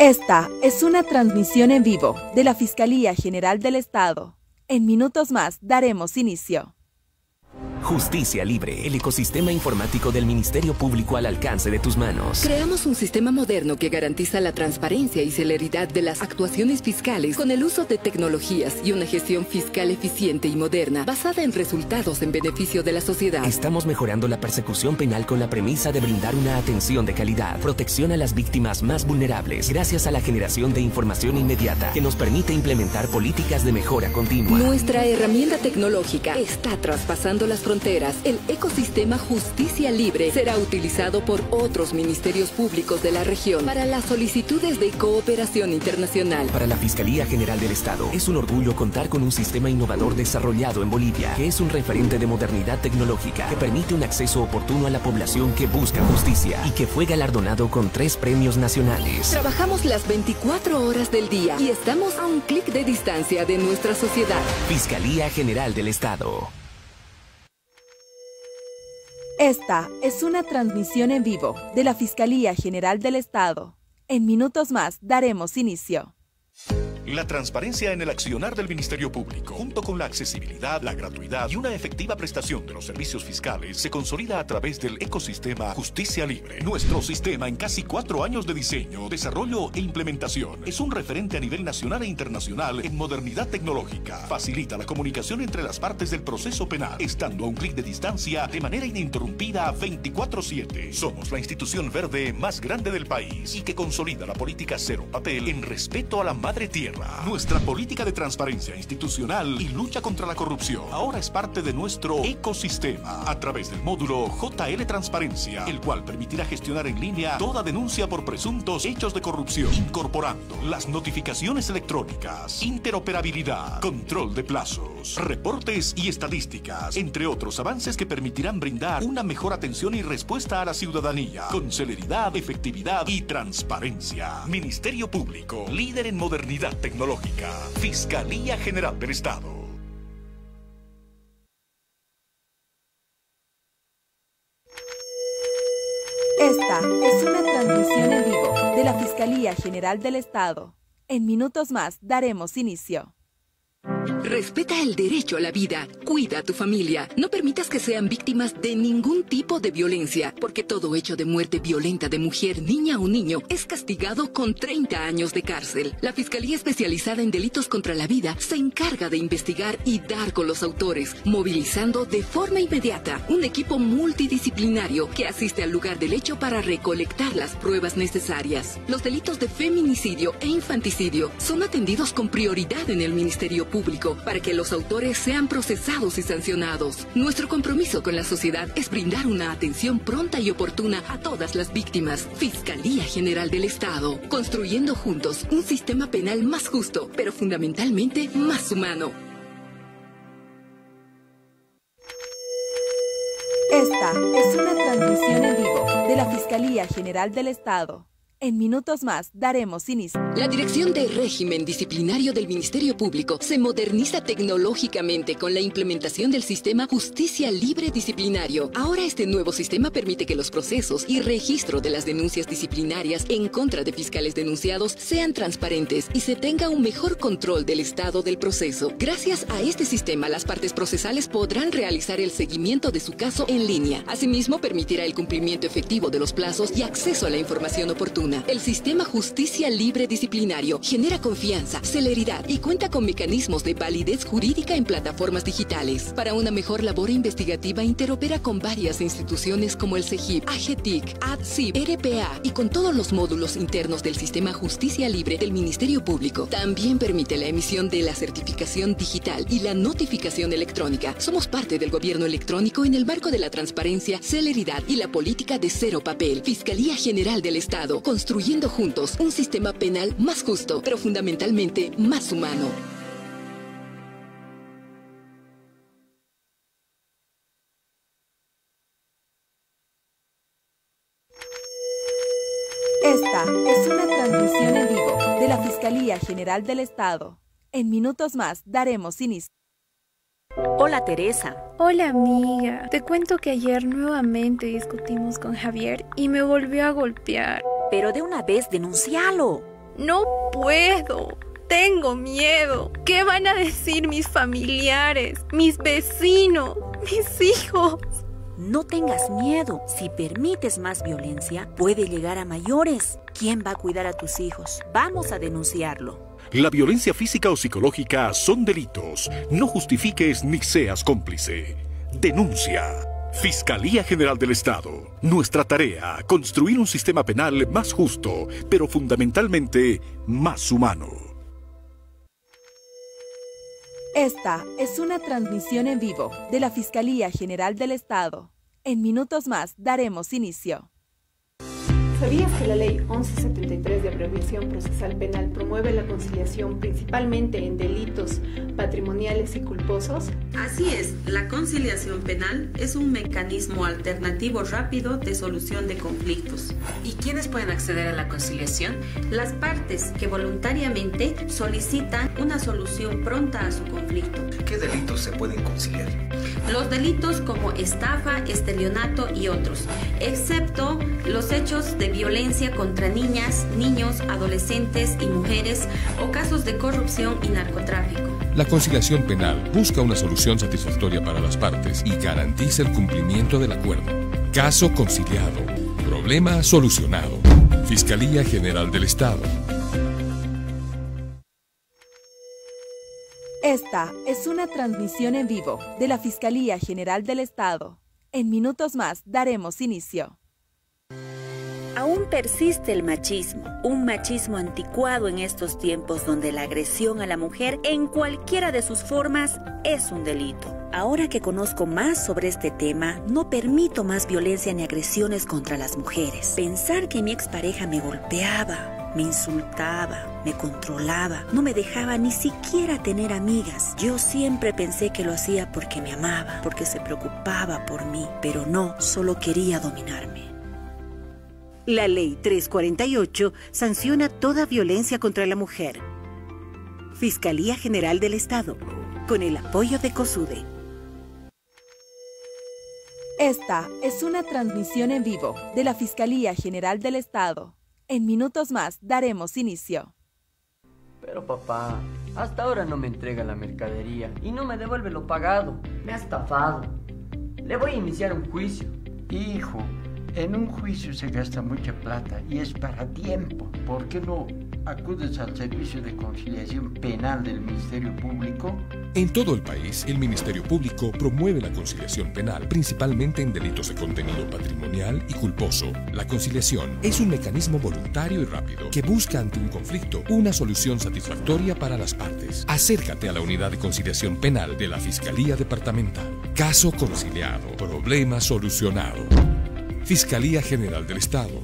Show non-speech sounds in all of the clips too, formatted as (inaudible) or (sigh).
Esta es una transmisión en vivo de la Fiscalía General del Estado. En minutos más daremos inicio. Justicia Libre, el ecosistema informático del Ministerio Público al alcance de tus manos. Creamos un sistema moderno que garantiza la transparencia y celeridad de las actuaciones fiscales con el uso de tecnologías y una gestión fiscal eficiente y moderna basada en resultados en beneficio de la sociedad. Estamos mejorando la persecución penal con la premisa de brindar una atención de calidad, protección a las víctimas más vulnerables gracias a la generación de información inmediata que nos permite implementar políticas de mejora continua. Nuestra herramienta tecnológica está traspasando las Fronteras, el ecosistema Justicia Libre será utilizado por otros ministerios públicos de la región para las solicitudes de cooperación internacional. Para la Fiscalía General del Estado, es un orgullo contar con un sistema innovador desarrollado en Bolivia, que es un referente de modernidad tecnológica, que permite un acceso oportuno a la población que busca justicia y que fue galardonado con tres premios nacionales. Trabajamos las 24 horas del día y estamos a un clic de distancia de nuestra sociedad. Fiscalía General del Estado. Esta es una transmisión en vivo de la Fiscalía General del Estado. En minutos más daremos inicio. La transparencia en el accionar del Ministerio Público, junto con la accesibilidad, la gratuidad y una efectiva prestación de los servicios fiscales, se consolida a través del ecosistema Justicia Libre. Nuestro sistema en casi cuatro años de diseño, desarrollo e implementación es un referente a nivel nacional e internacional en modernidad tecnológica. Facilita la comunicación entre las partes del proceso penal, estando a un clic de distancia de manera ininterrumpida 24/7. Somos la institución verde más grande del país y que consolida la política cero papel en respeto a la madre tierra nuestra política de transparencia institucional y lucha contra la corrupción ahora es parte de nuestro ecosistema a través del módulo JL Transparencia, el cual permitirá gestionar en línea toda denuncia por presuntos hechos de corrupción, incorporando las notificaciones electrónicas, interoperabilidad, control de plazos, reportes y estadísticas, entre otros avances que permitirán brindar una mejor atención y respuesta a la ciudadanía con celeridad, efectividad y transparencia. Ministerio Público, líder en modernidad tecnológica Tecnológica, Fiscalía General del Estado. Esta es una transmisión en vivo de la Fiscalía General del Estado. En minutos más daremos inicio. Respeta el derecho a la vida, cuida a tu familia, no permitas que sean víctimas de ningún tipo de violencia, porque todo hecho de muerte violenta de mujer, niña o niño es castigado con 30 años de cárcel. La Fiscalía Especializada en Delitos contra la Vida se encarga de investigar y dar con los autores, movilizando de forma inmediata un equipo multidisciplinario que asiste al lugar del hecho para recolectar las pruebas necesarias. Los delitos de feminicidio e infanticidio son atendidos con prioridad en el Ministerio público para que los autores sean procesados y sancionados. Nuestro compromiso con la sociedad es brindar una atención pronta y oportuna a todas las víctimas. Fiscalía General del Estado, construyendo juntos un sistema penal más justo, pero fundamentalmente más humano. Esta es una transmisión en vivo de la Fiscalía General del Estado. En minutos más daremos inicio. La Dirección de Régimen Disciplinario del Ministerio Público se moderniza tecnológicamente con la implementación del sistema Justicia Libre Disciplinario. Ahora este nuevo sistema permite que los procesos y registro de las denuncias disciplinarias en contra de fiscales denunciados sean transparentes y se tenga un mejor control del estado del proceso. Gracias a este sistema, las partes procesales podrán realizar el seguimiento de su caso en línea. Asimismo, permitirá el cumplimiento efectivo de los plazos y acceso a la información oportuna. El sistema Justicia Libre Disciplinario genera confianza, celeridad y cuenta con mecanismos de validez jurídica en plataformas digitales. Para una mejor labor investigativa interopera con varias instituciones como el CEGIP, AGTIC, ADSIP, RPA y con todos los módulos internos del sistema Justicia Libre del Ministerio Público. También permite la emisión de la certificación digital y la notificación electrónica. Somos parte del gobierno electrónico en el marco de la transparencia, celeridad y la política de cero papel. Fiscalía General del Estado. Con construyendo juntos un sistema penal más justo, pero fundamentalmente más humano. Esta es una transmisión en vivo de la Fiscalía General del Estado. En minutos más daremos inicio. Hola Teresa. Hola amiga. Te cuento que ayer nuevamente discutimos con Javier y me volvió a golpear pero de una vez denuncialo. No puedo. Tengo miedo. ¿Qué van a decir mis familiares, mis vecinos, mis hijos? No tengas miedo. Si permites más violencia, puede llegar a mayores. ¿Quién va a cuidar a tus hijos? Vamos a denunciarlo. La violencia física o psicológica son delitos. No justifiques ni seas cómplice. Denuncia. Fiscalía General del Estado. Nuestra tarea, construir un sistema penal más justo, pero fundamentalmente más humano. Esta es una transmisión en vivo de la Fiscalía General del Estado. En minutos más daremos inicio. ¿Sabías que la ley 1173 de abreviación procesal penal promueve la conciliación principalmente en delitos patrimoniales y culposos? Así es, la conciliación penal es un mecanismo alternativo rápido de solución de conflictos. ¿Y quiénes pueden acceder a la conciliación? Las partes que voluntariamente solicitan una solución pronta a su conflicto. ¿Qué delitos se pueden conciliar? Los delitos como estafa, estelionato y otros, excepto los hechos de violencia contra niñas, niños, adolescentes y mujeres o casos de corrupción y narcotráfico. La conciliación penal busca una solución satisfactoria para las partes y garantiza el cumplimiento del acuerdo. Caso conciliado. Problema solucionado. Fiscalía General del Estado. Esta es una transmisión en vivo de la Fiscalía General del Estado. En minutos más daremos inicio. Aún persiste el machismo, un machismo anticuado en estos tiempos donde la agresión a la mujer en cualquiera de sus formas es un delito. Ahora que conozco más sobre este tema, no permito más violencia ni agresiones contra las mujeres. Pensar que mi expareja me golpeaba, me insultaba, me controlaba, no me dejaba ni siquiera tener amigas. Yo siempre pensé que lo hacía porque me amaba, porque se preocupaba por mí, pero no, solo quería dominarme. La ley 348 sanciona toda violencia contra la mujer. Fiscalía General del Estado, con el apoyo de COSUDE. Esta es una transmisión en vivo de la Fiscalía General del Estado. En minutos más daremos inicio. Pero papá, hasta ahora no me entrega la mercadería y no me devuelve lo pagado. Me ha estafado. Le voy a iniciar un juicio. Hijo, en un juicio se gasta mucha plata y es para tiempo. ¿Por qué no acudes al Servicio de Conciliación Penal del Ministerio Público? En todo el país, el Ministerio Público promueve la conciliación penal, principalmente en delitos de contenido patrimonial y culposo. La conciliación es un mecanismo voluntario y rápido que busca ante un conflicto una solución satisfactoria para las partes. Acércate a la Unidad de Conciliación Penal de la Fiscalía Departamental. Caso conciliado, problema solucionado. Fiscalía General del Estado.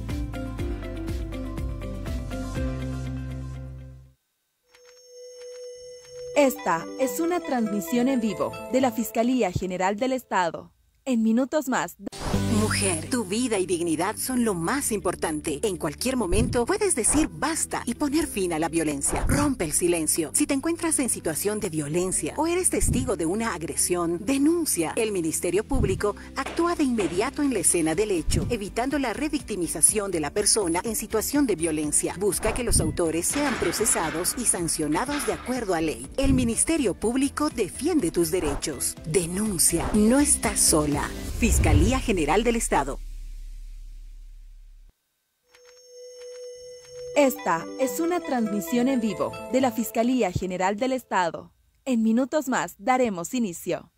Esta es una transmisión en vivo de la Fiscalía General del Estado. En minutos más. Mujer, tu vida y dignidad son lo más importante. En cualquier momento puedes decir basta y poner fin a la violencia. Rompe el silencio. Si te encuentras en situación de violencia o eres testigo de una agresión, denuncia. El Ministerio Público actúa de inmediato en la escena del hecho, evitando la revictimización de la persona en situación de violencia. Busca que los autores sean procesados y sancionados de acuerdo a ley. El Ministerio Público defiende tus derechos. Denuncia. No estás sola. Fiscalía General del Estado. Esta es una transmisión en vivo de la Fiscalía General del Estado. En minutos más daremos inicio.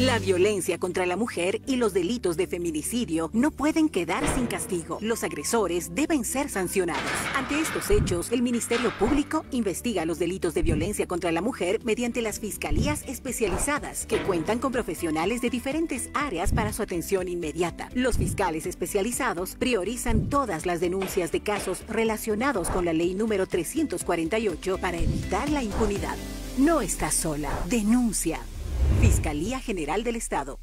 La violencia contra la mujer y los delitos de feminicidio no pueden quedar sin castigo. Los agresores deben ser sancionados. Ante estos hechos, el Ministerio Público investiga los delitos de violencia contra la mujer mediante las fiscalías especializadas, que cuentan con profesionales de diferentes áreas para su atención inmediata. Los fiscales especializados priorizan todas las denuncias de casos relacionados con la ley número 348 para evitar la impunidad. No estás sola, denuncia. Fiscalía General del Estado.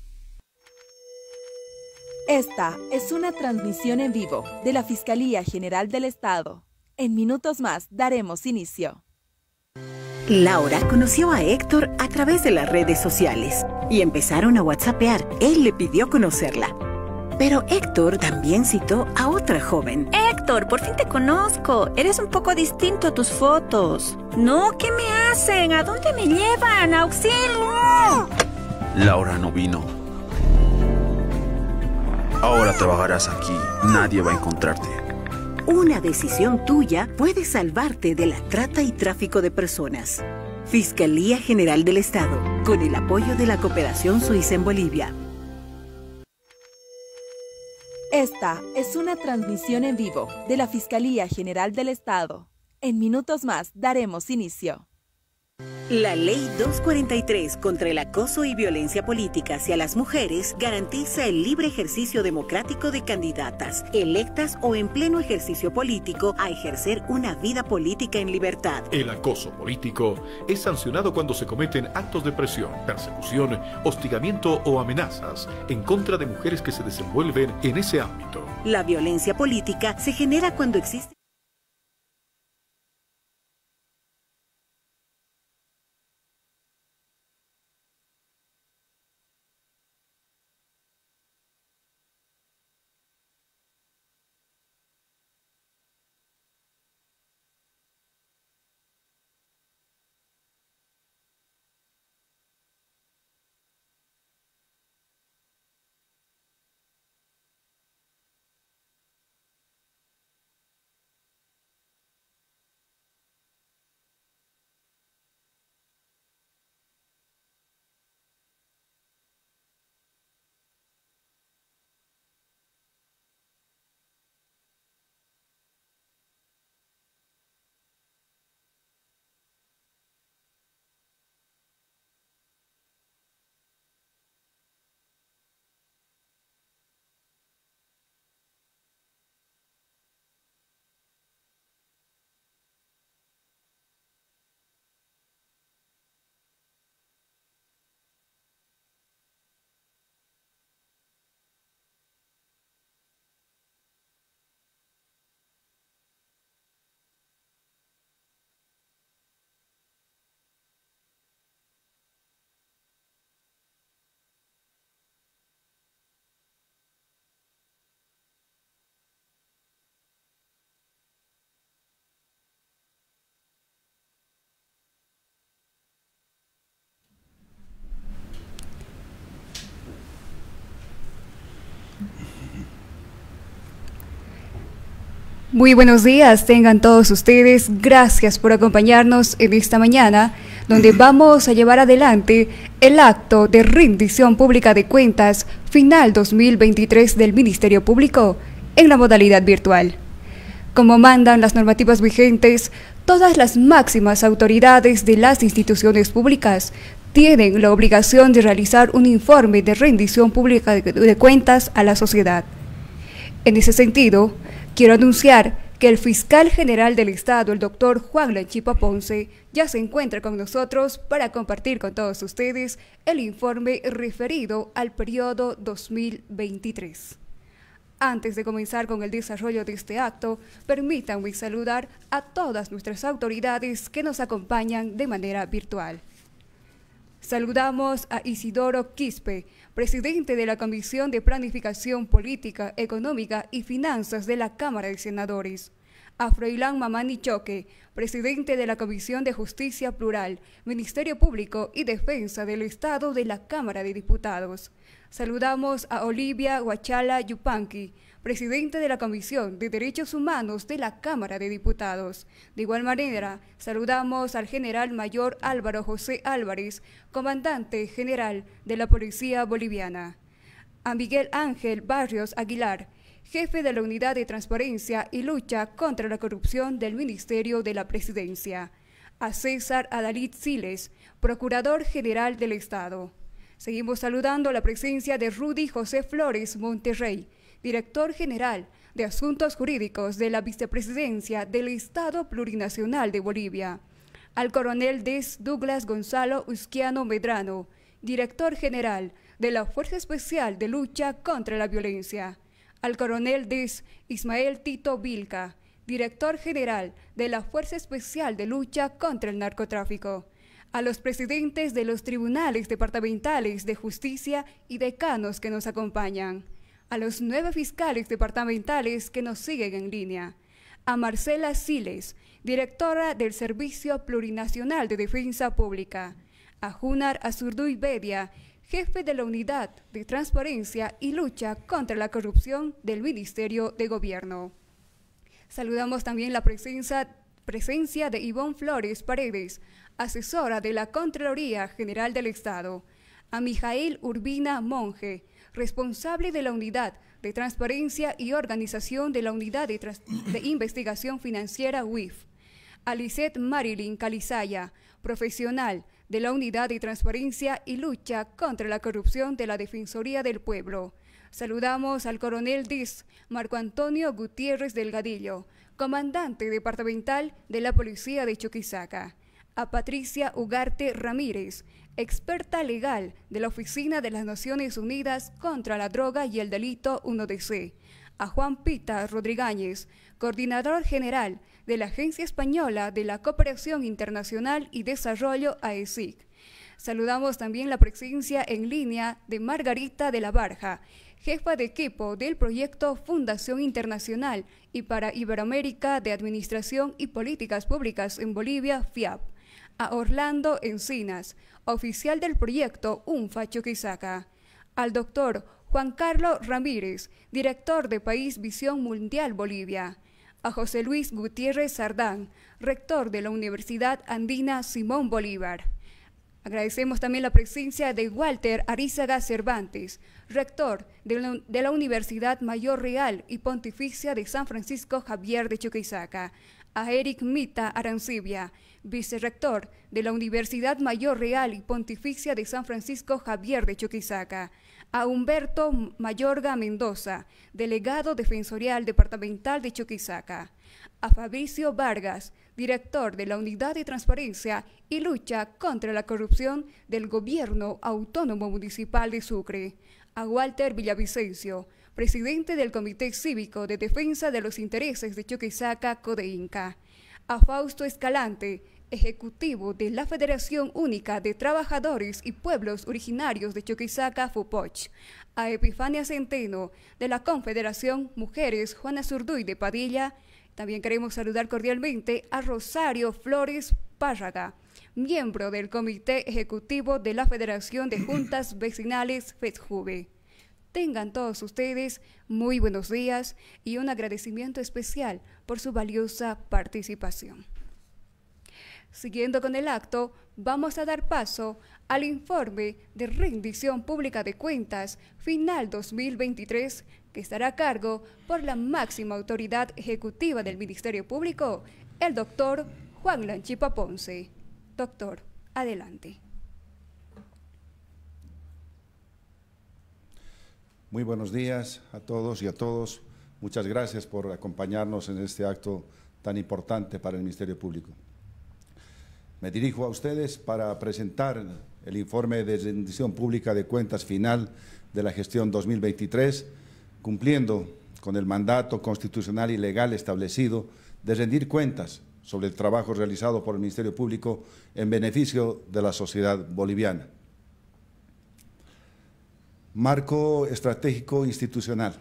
Esta es una transmisión en vivo de la Fiscalía General del Estado. En minutos más daremos inicio. Laura conoció a Héctor a través de las redes sociales y empezaron a whatsappear. Él le pidió conocerla. Pero Héctor también citó a otra joven. ¡Eh! por fin te conozco. Eres un poco distinto a tus fotos. No, ¿qué me hacen? ¿A dónde me llevan? ¡Auxilio! Laura no vino. Ahora trabajarás aquí. Nadie va a encontrarte. Una decisión tuya puede salvarte de la trata y tráfico de personas. Fiscalía General del Estado, con el apoyo de la Cooperación Suiza en Bolivia. Esta es una transmisión en vivo de la Fiscalía General del Estado. En minutos más daremos inicio. La Ley 243 contra el acoso y violencia política hacia las mujeres garantiza el libre ejercicio democrático de candidatas, electas o en pleno ejercicio político, a ejercer una vida política en libertad. El acoso político es sancionado cuando se cometen actos de presión, persecución, hostigamiento o amenazas en contra de mujeres que se desenvuelven en ese ámbito. La violencia política se genera cuando existe... Muy buenos días, tengan todos ustedes. Gracias por acompañarnos en esta mañana, donde vamos a llevar adelante el acto de rendición pública de cuentas final 2023 del Ministerio Público en la modalidad virtual. Como mandan las normativas vigentes, todas las máximas autoridades de las instituciones públicas tienen la obligación de realizar un informe de rendición pública de cuentas a la sociedad. En ese sentido, Quiero anunciar que el fiscal general del Estado, el doctor Juan Lanchipa Ponce, ya se encuentra con nosotros para compartir con todos ustedes el informe referido al periodo 2023. Antes de comenzar con el desarrollo de este acto, permítanme saludar a todas nuestras autoridades que nos acompañan de manera virtual. Saludamos a Isidoro Quispe, presidente de la Comisión de Planificación Política, Económica y Finanzas de la Cámara de Senadores. A Froilán Mamani Choque, presidente de la Comisión de Justicia Plural, Ministerio Público y Defensa del Estado de la Cámara de Diputados. Saludamos a Olivia Guachala Yupanqui, presidente de la Comisión de Derechos Humanos de la Cámara de Diputados. De igual manera, saludamos al general mayor Álvaro José Álvarez, comandante general de la Policía Boliviana. A Miguel Ángel Barrios Aguilar, jefe de la Unidad de Transparencia y Lucha contra la Corrupción del Ministerio de la Presidencia. A César Adalid Siles, Procurador General del Estado. Seguimos saludando la presencia de Rudy José Flores Monterrey, director general de Asuntos Jurídicos de la Vicepresidencia del Estado Plurinacional de Bolivia, al coronel Des Douglas Gonzalo Usquiano Medrano, director general de la Fuerza Especial de Lucha contra la Violencia, al coronel Des Ismael Tito Vilca, director general de la Fuerza Especial de Lucha contra el Narcotráfico, a los presidentes de los tribunales departamentales de justicia y decanos que nos acompañan a los nueve fiscales departamentales que nos siguen en línea, a Marcela Siles, directora del Servicio Plurinacional de Defensa Pública, a Junar Azurduy Bedia, jefe de la Unidad de Transparencia y Lucha contra la Corrupción del Ministerio de Gobierno. Saludamos también la presencia, de Ivonne Flores Paredes, asesora de la Contraloría General del Estado, a Mijael Urbina Monge, responsable de la Unidad de Transparencia y Organización de la Unidad de, Investigación Financiera UIF. Alicet Marilyn Calizaya, profesional de la Unidad de Transparencia y Lucha contra la Corrupción de la Defensoría del Pueblo. Saludamos al coronel DIS, Marco Antonio Gutiérrez Delgadillo, comandante departamental de la Policía de Chuquisaca a Patricia Ugarte Ramírez, experta legal de la Oficina de las Naciones Unidas contra la Droga y el Delito 1DC, a Juan Pita Rodríguez, coordinador general de la Agencia Española de la Cooperación Internacional y Desarrollo AESIC. Saludamos también la presencia en línea de Margarita de la Barja, jefa de equipo del proyecto Fundación Internacional y para Iberoamérica de Administración y Políticas Públicas en Bolivia, FIAP a Orlando Encinas, oficial del proyecto UNFA Chuquisaca, al doctor Juan Carlos Ramírez, director de País Visión Mundial Bolivia, a José Luis Gutiérrez Sardán, rector de la Universidad Andina Simón Bolívar. Agradecemos también la presencia de Walter Arizaga Cervantes, rector de la, Universidad Mayor Real y Pontificia de San Francisco Javier de Chuquisaca, a Eric Mita Arancibia, vicerrector de la Universidad Mayor Real y Pontificia de San Francisco Javier de Choquisaca, a Humberto Mayorga Mendoza, delegado defensorial departamental de Choquisaca, a Fabricio Vargas, director de la Unidad de Transparencia y Lucha contra la Corrupción del Gobierno Autónomo Municipal de Sucre, a Walter Villavicencio, presidente del Comité Cívico de Defensa de los Intereses de Chuquisaca, Codeinca, a Fausto Escalante, Ejecutivo de la Federación Única de Trabajadores y Pueblos Originarios de Chuquisaca, FUPOCH, a Epifania Centeno, de la Confederación Mujeres Juana Zurduy de Padilla. También queremos saludar cordialmente a Rosario Flores Párraga, miembro del Comité Ejecutivo de la Federación de Juntas (clears throat) Vecinales FEDJUVE. Tengan todos ustedes muy buenos días y un agradecimiento especial por su valiosa participación. Siguiendo con el acto, vamos a dar paso al informe de rendición pública de cuentas final 2023 que estará a cargo por la máxima autoridad ejecutiva del Ministerio Público, el doctor Juan Lanchipa Ponce. Doctor, adelante. Muy buenos días a todos y a todos. Muchas gracias por acompañarnos en este acto tan importante para el Ministerio Público. Me dirijo a ustedes para presentar el informe de rendición pública de cuentas final de la gestión 2023, cumpliendo con el mandato constitucional y legal establecido de rendir cuentas sobre el trabajo realizado por el Ministerio Público en beneficio de la sociedad boliviana. Marco estratégico institucional.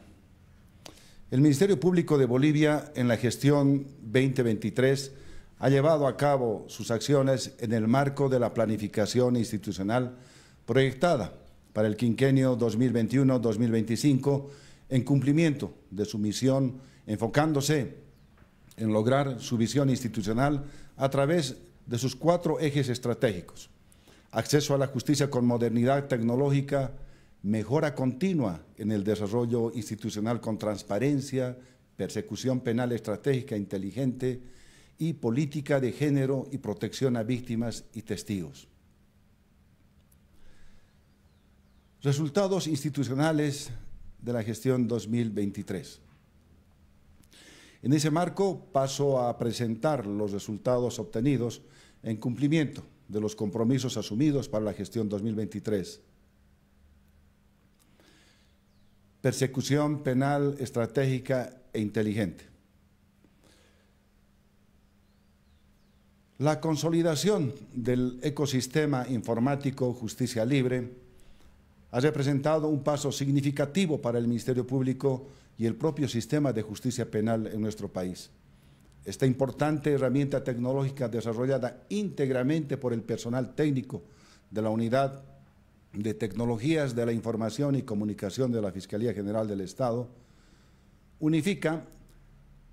El Ministerio Público de Bolivia en la gestión 2023 ha llevado a cabo sus acciones en el marco de la planificación institucional proyectada para el quinquenio 2021-2025 en cumplimiento de su misión, enfocándose en lograr su visión institucional a través de sus cuatro ejes estratégicos. Acceso a la justicia con modernidad tecnológica, mejora continua en el desarrollo institucional con transparencia, persecución penal estratégica inteligente, y política de género y protección a víctimas y testigos. Resultados institucionales de la gestión 2023. En ese marco paso a presentar los resultados obtenidos en cumplimiento de los compromisos asumidos para la gestión 2023. Persecución penal estratégica e inteligente. La consolidación del ecosistema informático Justicia Libre ha representado un paso significativo para el Ministerio Público y el propio sistema de justicia penal en nuestro país. Esta importante herramienta tecnológica desarrollada íntegramente por el personal técnico de la Unidad de Tecnologías de la Información y Comunicación de la Fiscalía General del Estado unifica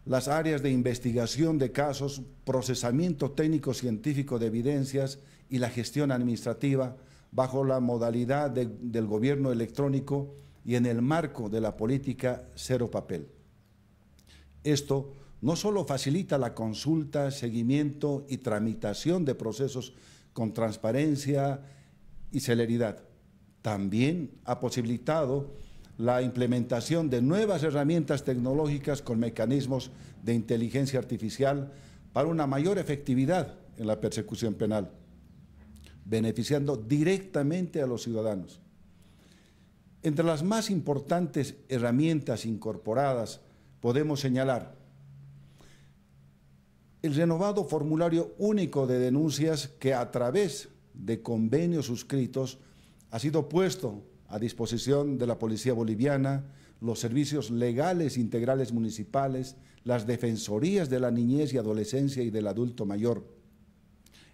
las áreas de investigación de casos, procesamiento técnico científico de evidencias y la gestión administrativa bajo la modalidad del gobierno electrónico y en el marco de la política cero papel. Esto no solo facilita la consulta, seguimiento y tramitación de procesos con transparencia y celeridad, también ha posibilitado la implementación de nuevas herramientas tecnológicas con mecanismos de inteligencia artificial para una mayor efectividad en la persecución penal, beneficiando directamente a los ciudadanos. Entre las más importantes herramientas incorporadas podemos señalar el renovado formulario único de denuncias que a través de convenios suscritos ha sido puesto a disposición de la Policía Boliviana, los servicios legales integrales municipales, las defensorías de la niñez y adolescencia y del adulto mayor.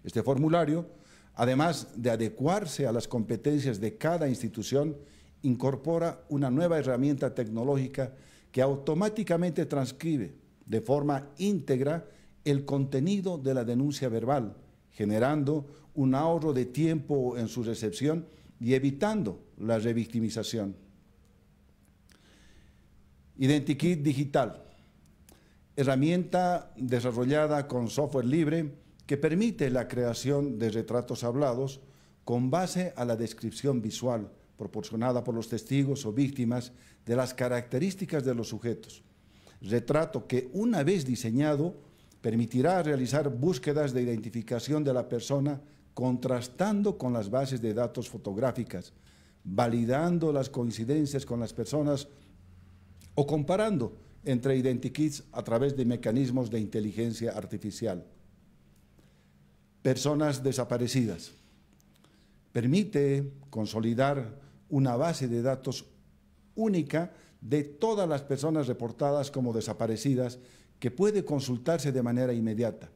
Este formulario, además de adecuarse a las competencias de cada institución, incorpora una nueva herramienta tecnológica que automáticamente transcribe de forma íntegra el contenido de la denuncia verbal, generando un ahorro de tiempo en su recepción y evitando la revictimización. Identikit digital, herramienta desarrollada con software libre que permite la creación de retratos hablados con base a la descripción visual proporcionada por los testigos o víctimas de las características de los sujetos. Retrato que una vez diseñado permitirá realizar búsquedas de identificación de la persona contrastando con las bases de datos fotográficas, validando las coincidencias con las personas o comparando entre identikits a través de mecanismos de inteligencia artificial. Personas desaparecidas. Permite consolidar una base de datos única de todas las personas reportadas como desaparecidas que puede consultarse de manera inmediata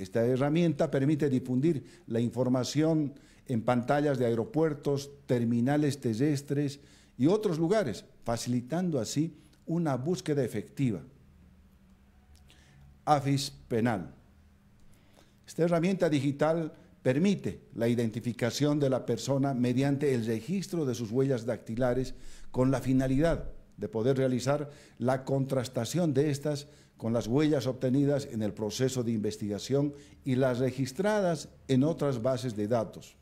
esta herramienta permite difundir la información en pantallas de aeropuertos, terminales terrestres y otros lugares, facilitando así una búsqueda efectiva. AFIS Penal. Esta herramienta digital permite la identificación de la persona mediante el registro de sus huellas dactilares con la finalidad de poder realizar la contrastación de estas con las huellas obtenidas en el proceso de investigación y las registradas en otras bases de datos.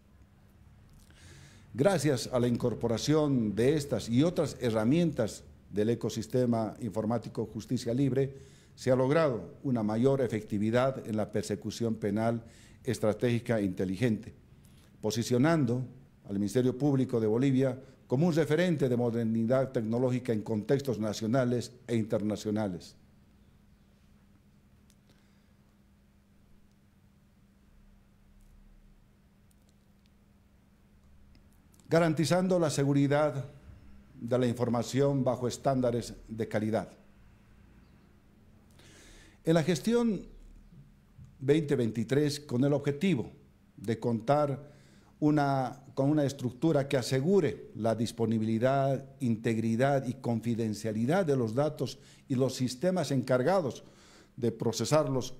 Gracias a la incorporación de estas y otras herramientas del ecosistema informático Justicia Libre, se ha logrado una mayor efectividad en la persecución penal estratégica inteligente, posicionando al Ministerio Público de Bolivia como un referente de modernidad tecnológica en contextos nacionales e internacionales. garantizando la seguridad de la información bajo estándares de calidad. En la gestión 2023, con el objetivo de contar con una estructura que asegure la disponibilidad, integridad y confidencialidad de los datos y los sistemas encargados de procesarlos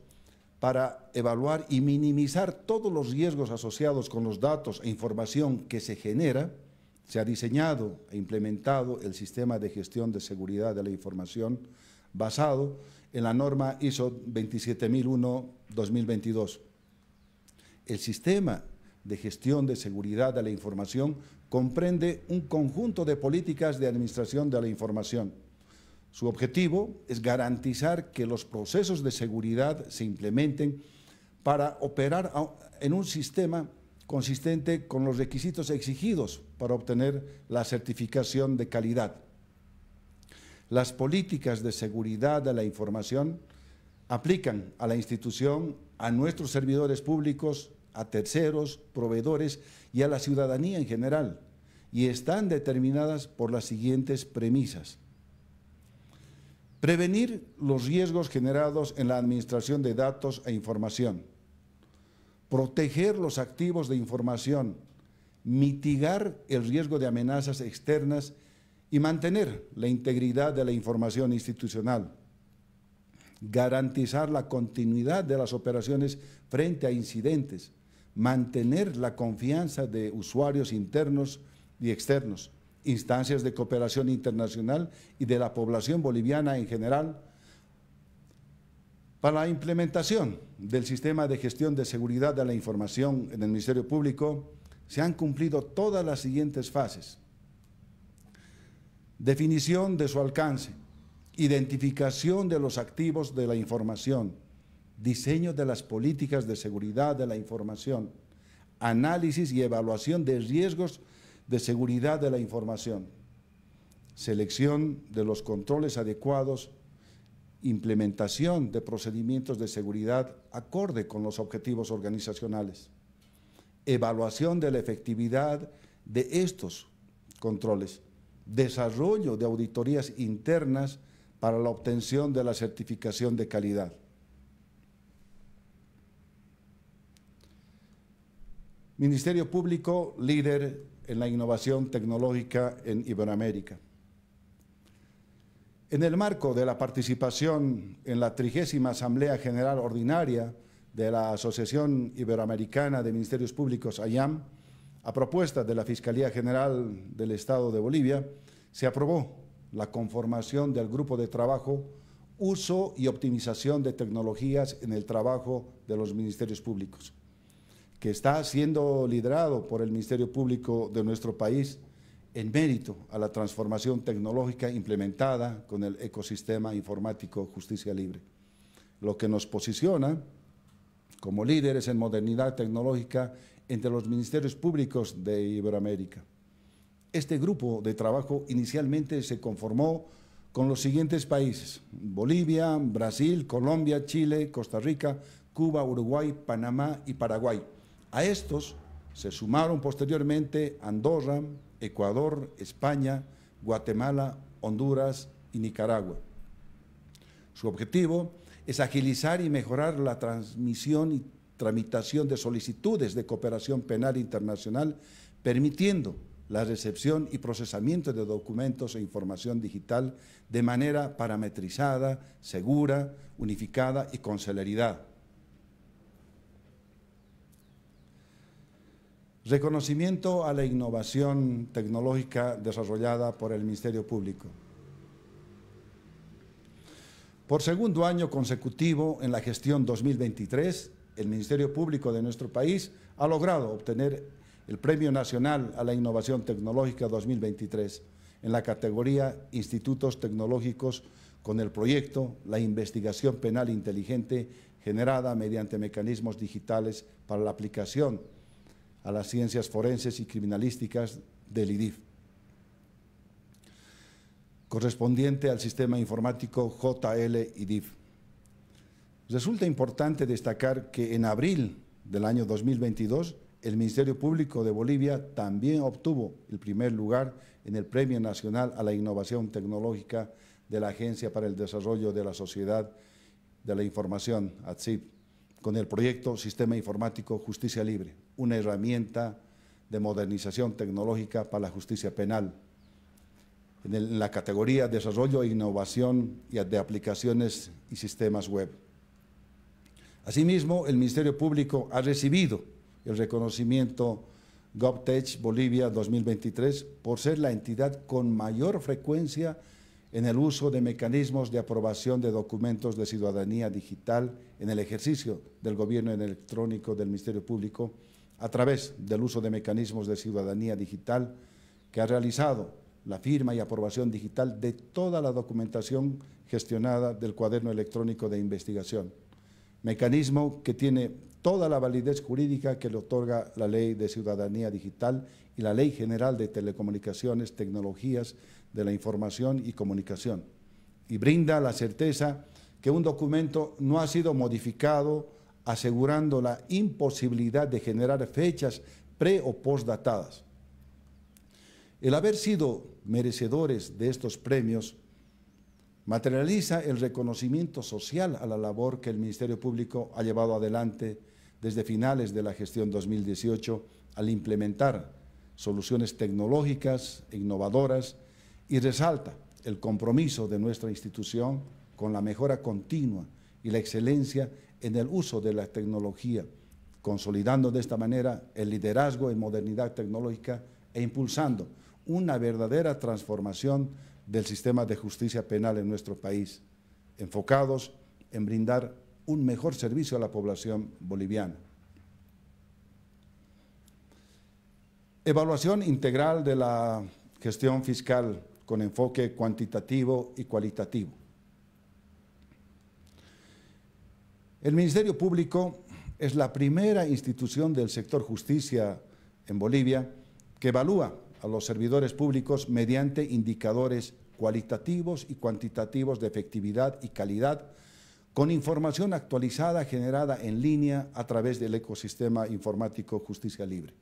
para evaluar y minimizar todos los riesgos asociados con los datos e información que se genera, se ha diseñado e implementado el sistema de gestión de seguridad de la información basado en la norma ISO 27001-2022. El sistema de gestión de seguridad de la información comprende un conjunto de políticas de administración de la información su objetivo es garantizar que los procesos de seguridad se implementen para operar en un sistema consistente con los requisitos exigidos para obtener la certificación de calidad. Las políticas de seguridad de la información aplican a la institución, a nuestros servidores públicos, a terceros, proveedores y a la ciudadanía en general, y están determinadas por las siguientes premisas. Prevenir los riesgos generados en la administración de datos e información. Proteger los activos de información. Mitigar el riesgo de amenazas externas y mantener la integridad de la información institucional. Garantizar la continuidad de las operaciones frente a incidentes. Mantener la confianza de usuarios internos y externos instancias de cooperación internacional y de la población boliviana en general para la implementación del sistema de gestión de seguridad de la información en el Ministerio Público se han cumplido todas las siguientes fases. Definición de su alcance, identificación de los activos de la información, diseño de las políticas de seguridad de la información, análisis y evaluación de riesgos de seguridad de la información, selección de los controles adecuados, implementación de procedimientos de seguridad acorde con los objetivos organizacionales, evaluación de la efectividad de estos controles, desarrollo de auditorías internas para la obtención de la certificación de calidad. Ministerio Público, líder en la innovación tecnológica en Iberoamérica. En el marco de la participación en la trigésima Asamblea General Ordinaria de la Asociación Iberoamericana de Ministerios Públicos, AYAM, a propuesta de la Fiscalía General del Estado de Bolivia, se aprobó la conformación del grupo de trabajo Uso y Optimización de Tecnologías en el Trabajo de los Ministerios Públicos, que está siendo liderado por el Ministerio Público de nuestro país en mérito a la transformación tecnológica implementada con el ecosistema informático Justicia Libre, lo que nos posiciona como líderes en modernidad tecnológica entre los ministerios públicos de Iberoamérica. Este grupo de trabajo inicialmente se conformó con los siguientes países, Bolivia, Brasil, Colombia, Chile, Costa Rica, Cuba, Uruguay, Panamá y Paraguay a estos se sumaron posteriormente Andorra, Ecuador, España, Guatemala, Honduras y Nicaragua. Su objetivo es agilizar y mejorar la transmisión y tramitación de solicitudes de cooperación penal internacional, permitiendo la recepción y procesamiento de documentos e información digital de manera parametrizada, segura, unificada y con celeridad. Reconocimiento a la innovación tecnológica desarrollada por el Ministerio Público. Por segundo año consecutivo, en la gestión 2023, el Ministerio Público de nuestro país ha logrado obtener el Premio Nacional a la Innovación Tecnológica 2023 en la categoría Institutos Tecnológicos con el proyecto La Investigación Penal Inteligente generada mediante mecanismos digitales para la aplicación a las ciencias forenses y criminalísticas del IDIF, correspondiente al sistema informático JL-IDIF. Resulta importante destacar que en abril del año 2022, el Ministerio Público de Bolivia también obtuvo el primer lugar en el Premio Nacional a la Innovación Tecnológica de la Agencia para el Desarrollo de la Sociedad de la Información, ATSIP, con el proyecto Sistema Informático Justicia Libre una herramienta de modernización tecnológica para la justicia penal. En, la categoría Desarrollo e Innovación y de Aplicaciones y Sistemas Web. Asimismo, el Ministerio Público ha recibido el reconocimiento GovTech Bolivia 2023 por ser la entidad con mayor frecuencia en el uso de mecanismos de aprobación de documentos de ciudadanía digital en el ejercicio del gobierno electrónico del Ministerio Público a través del uso de mecanismos de ciudadanía digital que ha realizado la firma y aprobación digital de toda la documentación gestionada del cuaderno electrónico de investigación, mecanismo que tiene toda la validez jurídica que le otorga la Ley de Ciudadanía Digital y la Ley General de Telecomunicaciones, Tecnologías de la Información y Comunicación, y brinda la certeza que un documento no ha sido modificado, asegurando la imposibilidad de generar fechas pre o postdatadas. El haber sido merecedores de estos premios materializa el reconocimiento social a la labor que el Ministerio Público ha llevado adelante desde finales de la gestión 2018 al implementar soluciones tecnológicas innovadoras y resalta el compromiso de nuestra institución con la mejora continua y la excelencia en el uso de la tecnología, consolidando de esta manera el liderazgo en modernidad tecnológica e impulsando una verdadera transformación del sistema de justicia penal en nuestro país, enfocados en brindar un mejor servicio a la población boliviana. Evaluación integral de la gestión fiscal con enfoque cuantitativo y cualitativo. El Ministerio Público es la primera institución del sector justicia en Bolivia que evalúa a los servidores públicos mediante indicadores cualitativos y cuantitativos de efectividad y calidad, con información actualizada generada en línea a través del ecosistema informático Justicia Libre.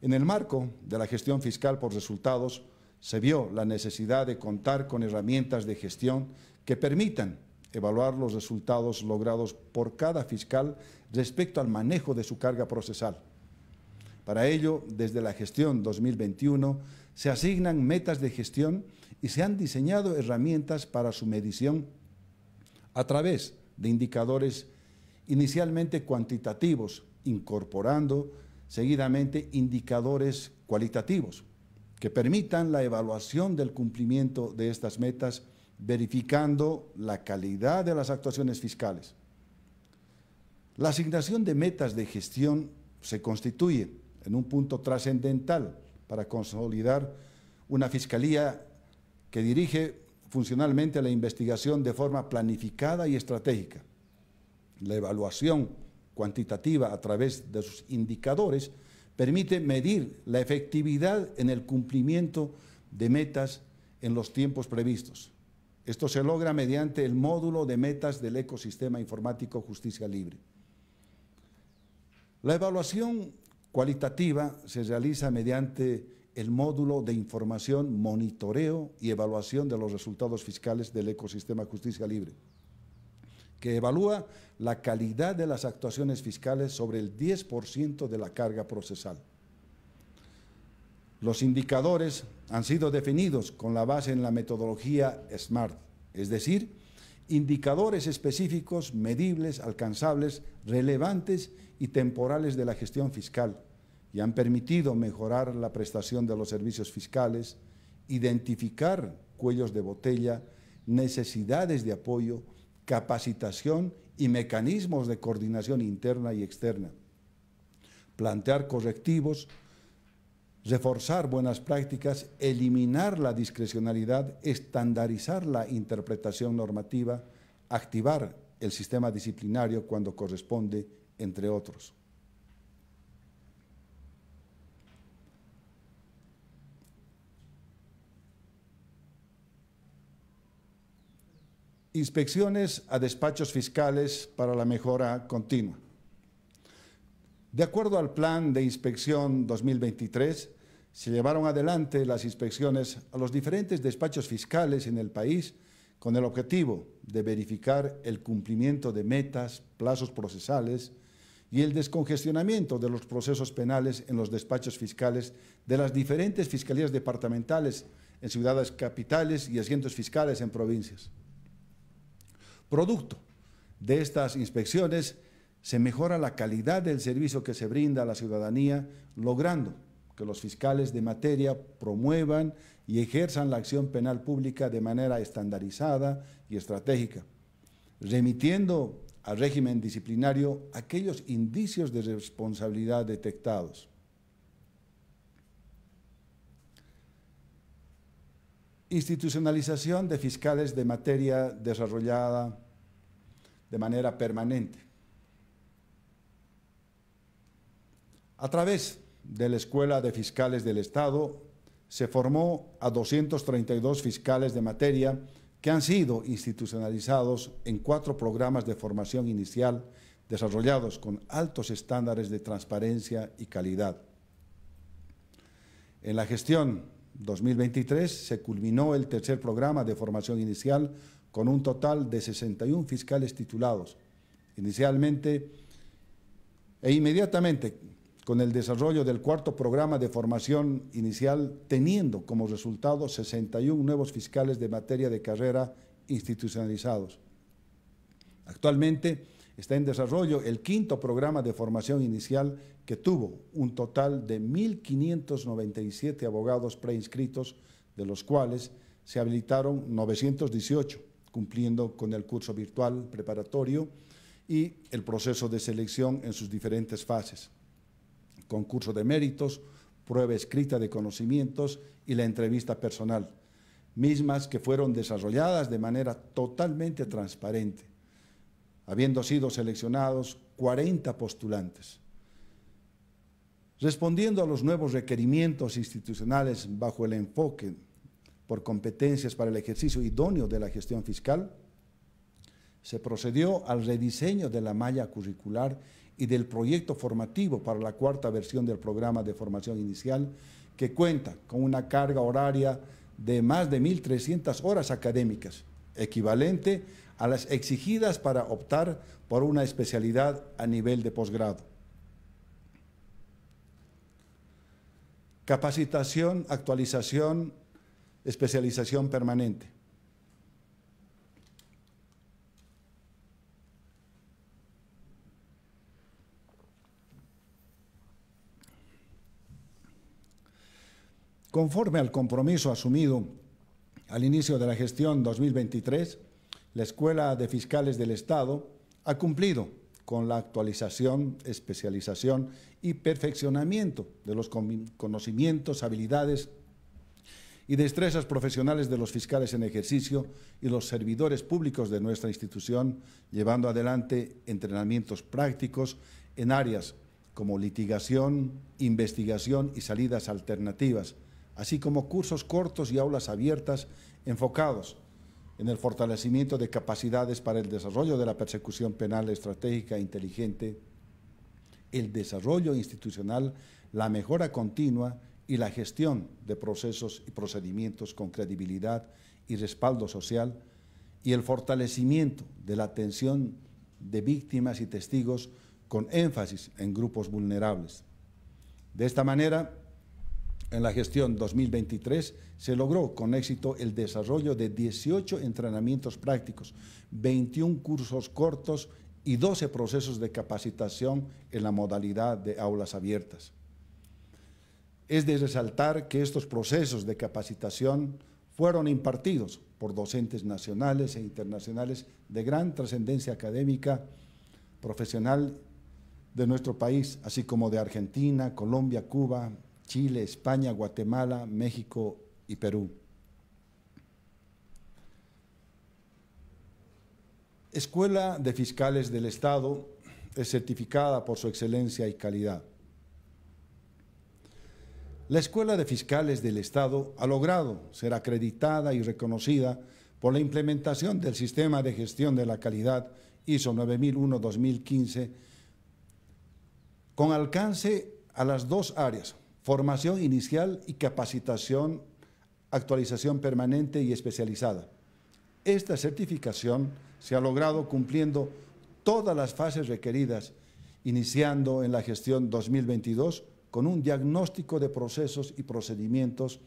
En el marco de la gestión fiscal por resultados, se vio la necesidad de contar con herramientas de gestión que permitan evaluar los resultados logrados por cada fiscal respecto al manejo de su carga procesal. Para ello, desde la gestión 2021, se asignan metas de gestión y se han diseñado herramientas para su medición a través de indicadores inicialmente cuantitativos, incorporando seguidamente indicadores cualitativos que permitan la evaluación del cumplimiento de estas metas verificando la calidad de las actuaciones fiscales. La asignación de metas de gestión se constituye en un punto trascendental para consolidar una fiscalía que dirige funcionalmente la investigación de forma planificada y estratégica. La evaluación cuantitativa a través de sus indicadores permite medir la efectividad en el cumplimiento de metas en los tiempos previstos. Esto se logra mediante el módulo de metas del ecosistema informático Justicia Libre. La evaluación cualitativa se realiza mediante el módulo de información, monitoreo y evaluación de los resultados fiscales del ecosistema Justicia Libre, que evalúa la calidad de las actuaciones fiscales sobre el 10% de la carga procesal. Los indicadores han sido definidos con la base en la metodología SMART, es decir, indicadores específicos, medibles, alcanzables, relevantes y temporales de la gestión fiscal y han permitido mejorar la prestación de los servicios fiscales, identificar cuellos de botella, necesidades de apoyo, capacitación y mecanismos de coordinación interna y externa, plantear correctivos, reforzar buenas prácticas, eliminar la discrecionalidad, estandarizar la interpretación normativa, activar el sistema disciplinario cuando corresponde, entre otros. Inspecciones a despachos fiscales para la mejora continua. De acuerdo al Plan de Inspección 2023, se llevaron adelante las inspecciones a los diferentes despachos fiscales en el país con el objetivo de verificar el cumplimiento de metas, plazos procesales y el descongestionamiento de los procesos penales en los despachos fiscales de las diferentes fiscalías departamentales en ciudades capitales y asientos fiscales en provincias. Producto de estas inspecciones se mejora la calidad del servicio que se brinda a la ciudadanía, logrando que los fiscales de materia promuevan y ejerzan la acción penal pública de manera estandarizada y estratégica, remitiendo al régimen disciplinario aquellos indicios de responsabilidad detectados. Institucionalización de fiscales de materia desarrollada de manera permanente. A través de la Escuela de Fiscales del Estado, se formó a 232 fiscales de materia que han sido institucionalizados en cuatro programas de formación inicial desarrollados con altos estándares de transparencia y calidad. En la gestión 2023 se culminó el tercer programa de formación inicial con un total de 61 fiscales titulados. Inicialmente e inmediatamente con el desarrollo del cuarto programa de formación inicial, teniendo como resultado 61 nuevos fiscales de materia de carrera institucionalizados. Actualmente está en desarrollo el quinto programa de formación inicial que tuvo un total de 1.597 abogados preinscritos, de los cuales se habilitaron 918, cumpliendo con el curso virtual preparatorio y el proceso de selección en sus diferentes fases concurso de méritos, prueba escrita de conocimientos y la entrevista personal, mismas que fueron desarrolladas de manera totalmente transparente, habiendo sido seleccionados 40 postulantes. Respondiendo a los nuevos requerimientos institucionales bajo el enfoque por competencias para el ejercicio idóneo de la gestión fiscal, se procedió al rediseño de la malla curricular y del proyecto formativo para la cuarta versión del programa de formación inicial, que cuenta con una carga horaria de más de 1.300 horas académicas, equivalente a las exigidas para optar por una especialidad a nivel de posgrado. Capacitación, actualización, especialización permanente. Conforme al compromiso asumido al inicio de la gestión 2023, la Escuela de Fiscales del Estado ha cumplido con la actualización, especialización y perfeccionamiento de los conocimientos, habilidades y destrezas profesionales de los fiscales en ejercicio y los servidores públicos de nuestra institución, llevando adelante entrenamientos prácticos en áreas como litigación, investigación y salidas alternativas, así como cursos cortos y aulas abiertas enfocados en el fortalecimiento de capacidades para el desarrollo de la persecución penal estratégica e inteligente, el desarrollo institucional, la mejora continua y la gestión de procesos y procedimientos con credibilidad y respaldo social, y el fortalecimiento de la atención de víctimas y testigos con énfasis en grupos vulnerables. De esta manera, en la gestión 2023 se logró con éxito el desarrollo de 18 entrenamientos prácticos, 21 cursos cortos y 12 procesos de capacitación en la modalidad de aulas abiertas. Es de resaltar que estos procesos de capacitación fueron impartidos por docentes nacionales e internacionales de gran trascendencia académica, profesional de nuestro país, así como de Argentina, Colombia, Cuba, Chile, España, Guatemala, México y Perú. Escuela de Fiscales del Estado es certificada por su excelencia y calidad. La Escuela de Fiscales del Estado ha logrado ser acreditada y reconocida por la implementación del Sistema de Gestión de la Calidad ISO 9001-2015 con alcance a las dos áreas, formación inicial y capacitación, actualización permanente y especializada. Esta certificación se ha logrado cumpliendo todas las fases requeridas, iniciando en la gestión 2022 con un diagnóstico de procesos y procedimientos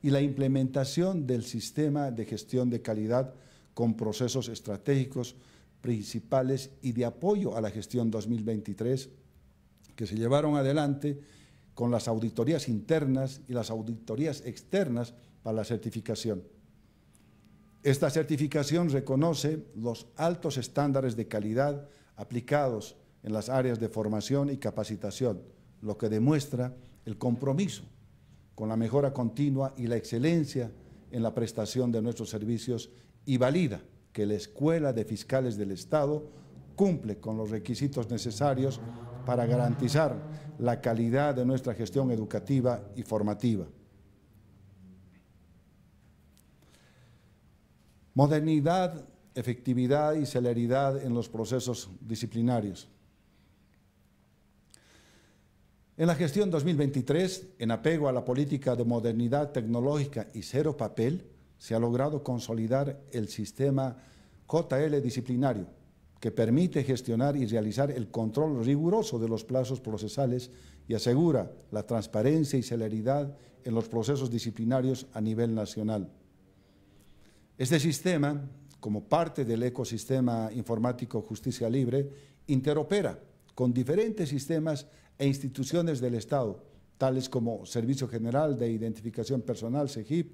y la implementación del sistema de gestión de calidad con procesos estratégicos principales y de apoyo a la gestión 2023 que se llevaron adelante con las auditorías internas y las auditorías externas para la certificación. Esta certificación reconoce los altos estándares de calidad aplicados en las áreas de formación y capacitación, lo que demuestra el compromiso con la mejora continua y la excelencia en la prestación de nuestros servicios y valida que la Escuela de Fiscales del Estado cumple con los requisitos necesarios para garantizar la calidad de nuestra gestión educativa y formativa. Modernidad, efectividad y celeridad en los procesos disciplinarios. En la gestión 2023, en apego a la política de modernidad tecnológica y cero papel, se ha logrado consolidar el sistema JL disciplinario, que permite gestionar y realizar el control riguroso de los plazos procesales y asegura la transparencia y celeridad en los procesos disciplinarios a nivel nacional. Este sistema, como parte del ecosistema informático Justicia Libre, interopera con diferentes sistemas e instituciones del Estado, tales como Servicio General de Identificación Personal, SEGIP,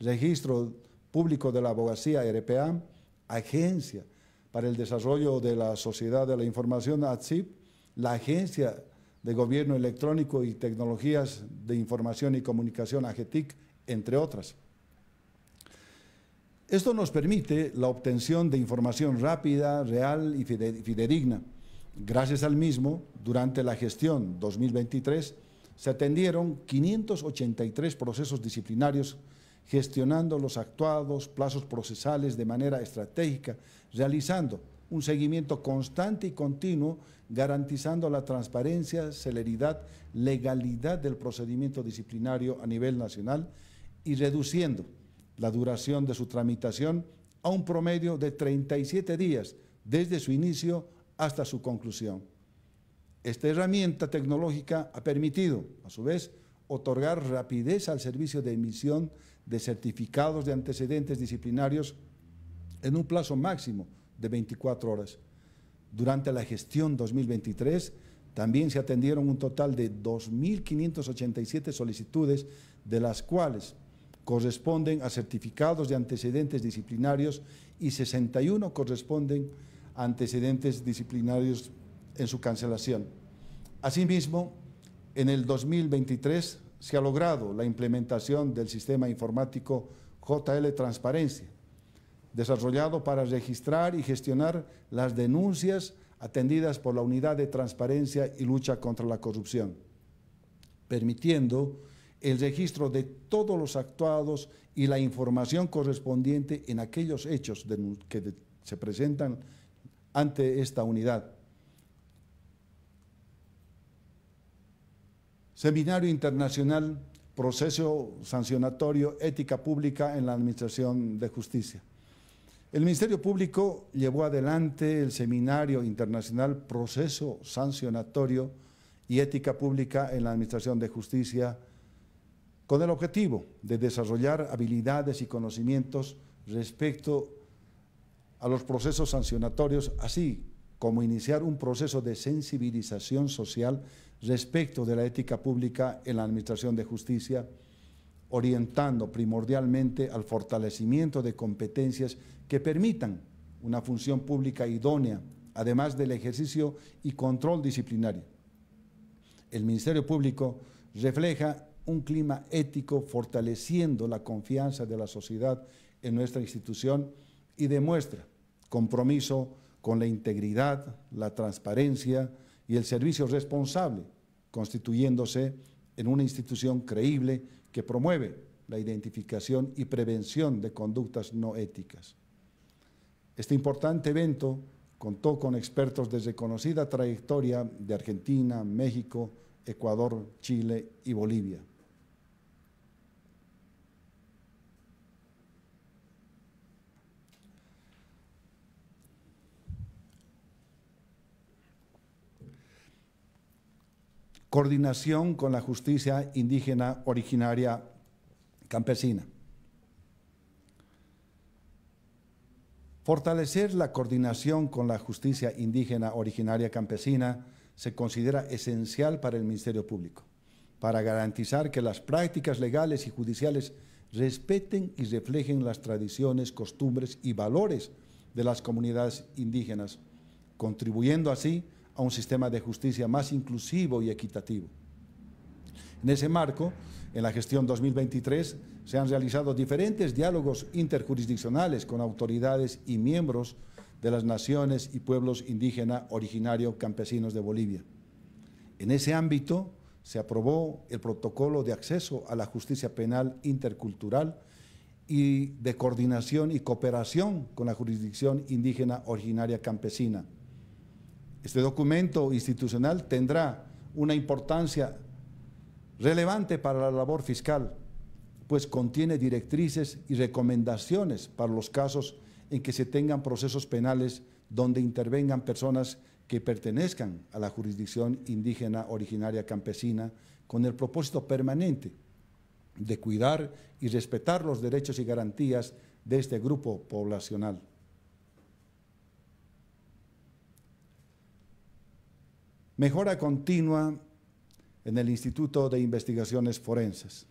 Registro Público de la Abogacía, RPA, Agencia, para el Desarrollo de la Sociedad de la Información, ATSIP, la Agencia de Gobierno Electrónico y Tecnologías de Información y Comunicación, AGETIC, entre otras. Esto nos permite la obtención de información rápida, real y fidedigna. Gracias al mismo, durante la gestión 2023, se atendieron 583 procesos disciplinarios gestionando los actuados plazos procesales de manera estratégica, realizando un seguimiento constante y continuo, garantizando la transparencia, celeridad, legalidad del procedimiento disciplinario a nivel nacional y reduciendo la duración de su tramitación a un promedio de 37 días desde su inicio hasta su conclusión. Esta herramienta tecnológica ha permitido, a su vez, otorgar rapidez al servicio de emisión de certificados de antecedentes disciplinarios en un plazo máximo de 24 horas. Durante la gestión 2023 también se atendieron un total de 2.587 solicitudes, de las cuales corresponden a certificados de antecedentes disciplinarios y 61 corresponden a antecedentes disciplinarios en su cancelación. Asimismo, en el 2023 se ha logrado la implementación del sistema informático JL Transparencia, desarrollado para registrar y gestionar las denuncias atendidas por la Unidad de Transparencia y Lucha contra la Corrupción, permitiendo el registro de todos los actuados y la información correspondiente en aquellos hechos que se presentan ante esta unidad Seminario Internacional, Proceso Sancionatorio, Ética Pública en la Administración de Justicia. El Ministerio Público llevó adelante el Seminario Internacional, Proceso Sancionatorio y Ética Pública en la Administración de Justicia, con el objetivo de desarrollar habilidades y conocimientos respecto a los procesos sancionatorios, así como iniciar un proceso de sensibilización social respecto de la ética pública en la Administración de Justicia, orientando primordialmente al fortalecimiento de competencias que permitan una función pública idónea, además del ejercicio y control disciplinario. El Ministerio Público refleja un clima ético fortaleciendo la confianza de la sociedad en nuestra institución y demuestra compromiso con la integridad, la transparencia y el servicio responsable, constituyéndose en una institución creíble que promueve la identificación y prevención de conductas no éticas. Este importante evento contó con expertos de reconocida trayectoria de Argentina, México, Ecuador, Chile y Bolivia. coordinación con la justicia indígena originaria campesina. Fortalecer la coordinación con la justicia indígena originaria campesina se considera esencial para el Ministerio Público, para garantizar que las prácticas legales y judiciales respeten y reflejen las tradiciones, costumbres y valores de las comunidades indígenas, contribuyendo así a un sistema de justicia más inclusivo y equitativo. En ese marco, en la gestión 2023 se han realizado diferentes diálogos interjurisdiccionales con autoridades y miembros de las naciones y pueblos indígena originario campesinos de Bolivia. En ese ámbito se aprobó el protocolo de acceso a la justicia penal intercultural y de coordinación y cooperación con la jurisdicción indígena originaria campesina este documento institucional tendrá una importancia relevante para la labor fiscal, pues contiene directrices y recomendaciones para los casos en que se tengan procesos penales donde intervengan personas que pertenezcan a la jurisdicción indígena originaria campesina con el propósito permanente de cuidar y respetar los derechos y garantías de este grupo poblacional. Mejora continua en el Instituto de Investigaciones Forenses.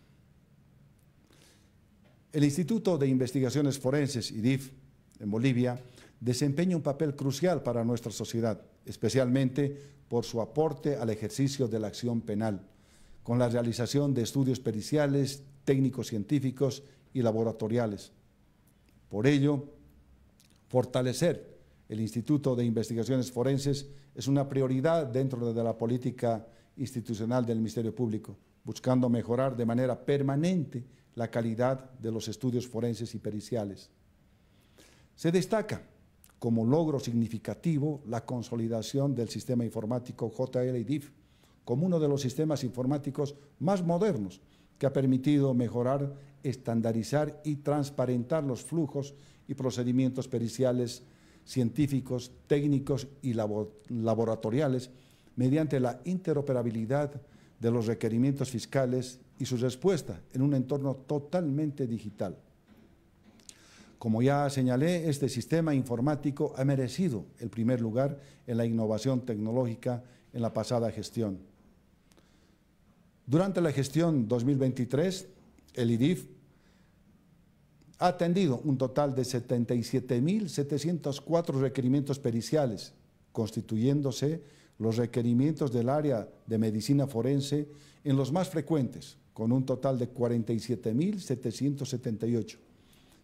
El Instituto de Investigaciones Forenses, IDIF, en Bolivia, desempeña un papel crucial para nuestra sociedad, especialmente por su aporte al ejercicio de la acción penal, con la realización de estudios periciales, técnicos científicos y laboratoriales. Por ello, fortalecer el Instituto de Investigaciones Forenses es una prioridad dentro de la política institucional del Ministerio Público, buscando mejorar de manera permanente la calidad de los estudios forenses y periciales. Se destaca como logro significativo la consolidación del sistema informático JLDIF como uno de los sistemas informáticos más modernos que ha permitido mejorar, estandarizar y transparentar los flujos y procedimientos periciales científicos, técnicos y laboratoriales mediante la interoperabilidad de los requerimientos fiscales y su respuesta en un entorno totalmente digital. Como ya señalé, este sistema informático ha merecido el primer lugar en la innovación tecnológica en la pasada gestión. Durante la gestión 2023, el IDIF ha atendido un total de 77.704 requerimientos periciales, constituyéndose los requerimientos del área de medicina forense en los más frecuentes, con un total de 47.778,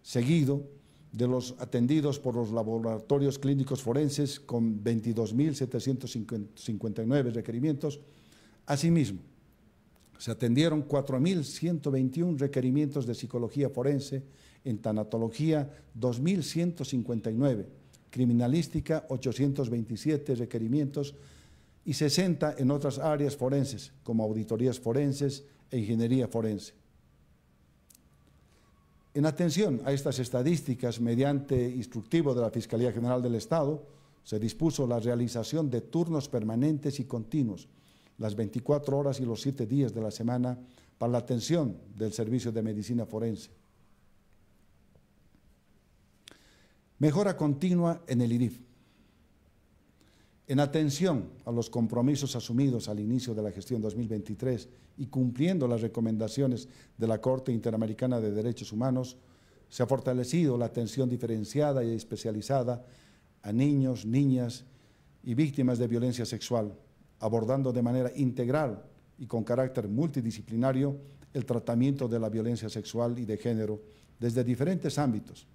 seguido de los atendidos por los laboratorios clínicos forenses con 22.759 requerimientos. Asimismo, se atendieron 4.121 requerimientos de psicología forense, en tanatología 2159, criminalística 827 requerimientos y 60 en otras áreas forenses, como auditorías forenses e ingeniería forense. En atención a estas estadísticas, mediante instructivo de la Fiscalía General del Estado, se dispuso la realización de turnos permanentes y continuos, las 24 horas y los 7 días de la semana, para la atención del servicio de medicina forense. Mejora continua en el IDIF. En atención a los compromisos asumidos al inicio de la gestión 2023 y cumpliendo las recomendaciones de la Corte Interamericana de Derechos Humanos, se ha fortalecido la atención diferenciada y especializada a niños, niñas y víctimas de violencia sexual, abordando de manera integral y con carácter multidisciplinario el tratamiento de la violencia sexual y de género desde diferentes ámbitos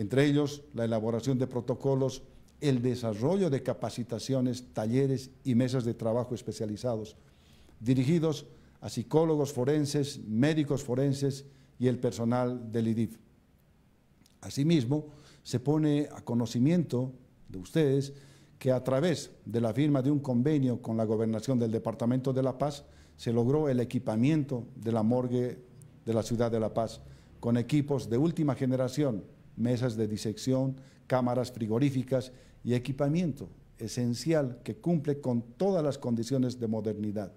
entre ellos la elaboración de protocolos, el desarrollo de capacitaciones, talleres y mesas de trabajo especializados, dirigidos a psicólogos forenses, médicos forenses y el personal del IDIF. Asimismo, se pone a conocimiento de ustedes que a través de la firma de un convenio con la gobernación del Departamento de La Paz se logró el equipamiento de la morgue de la ciudad de La Paz con equipos de última generación mesas de disección, cámaras frigoríficas y equipamiento esencial que cumple con todas las condiciones de modernidad.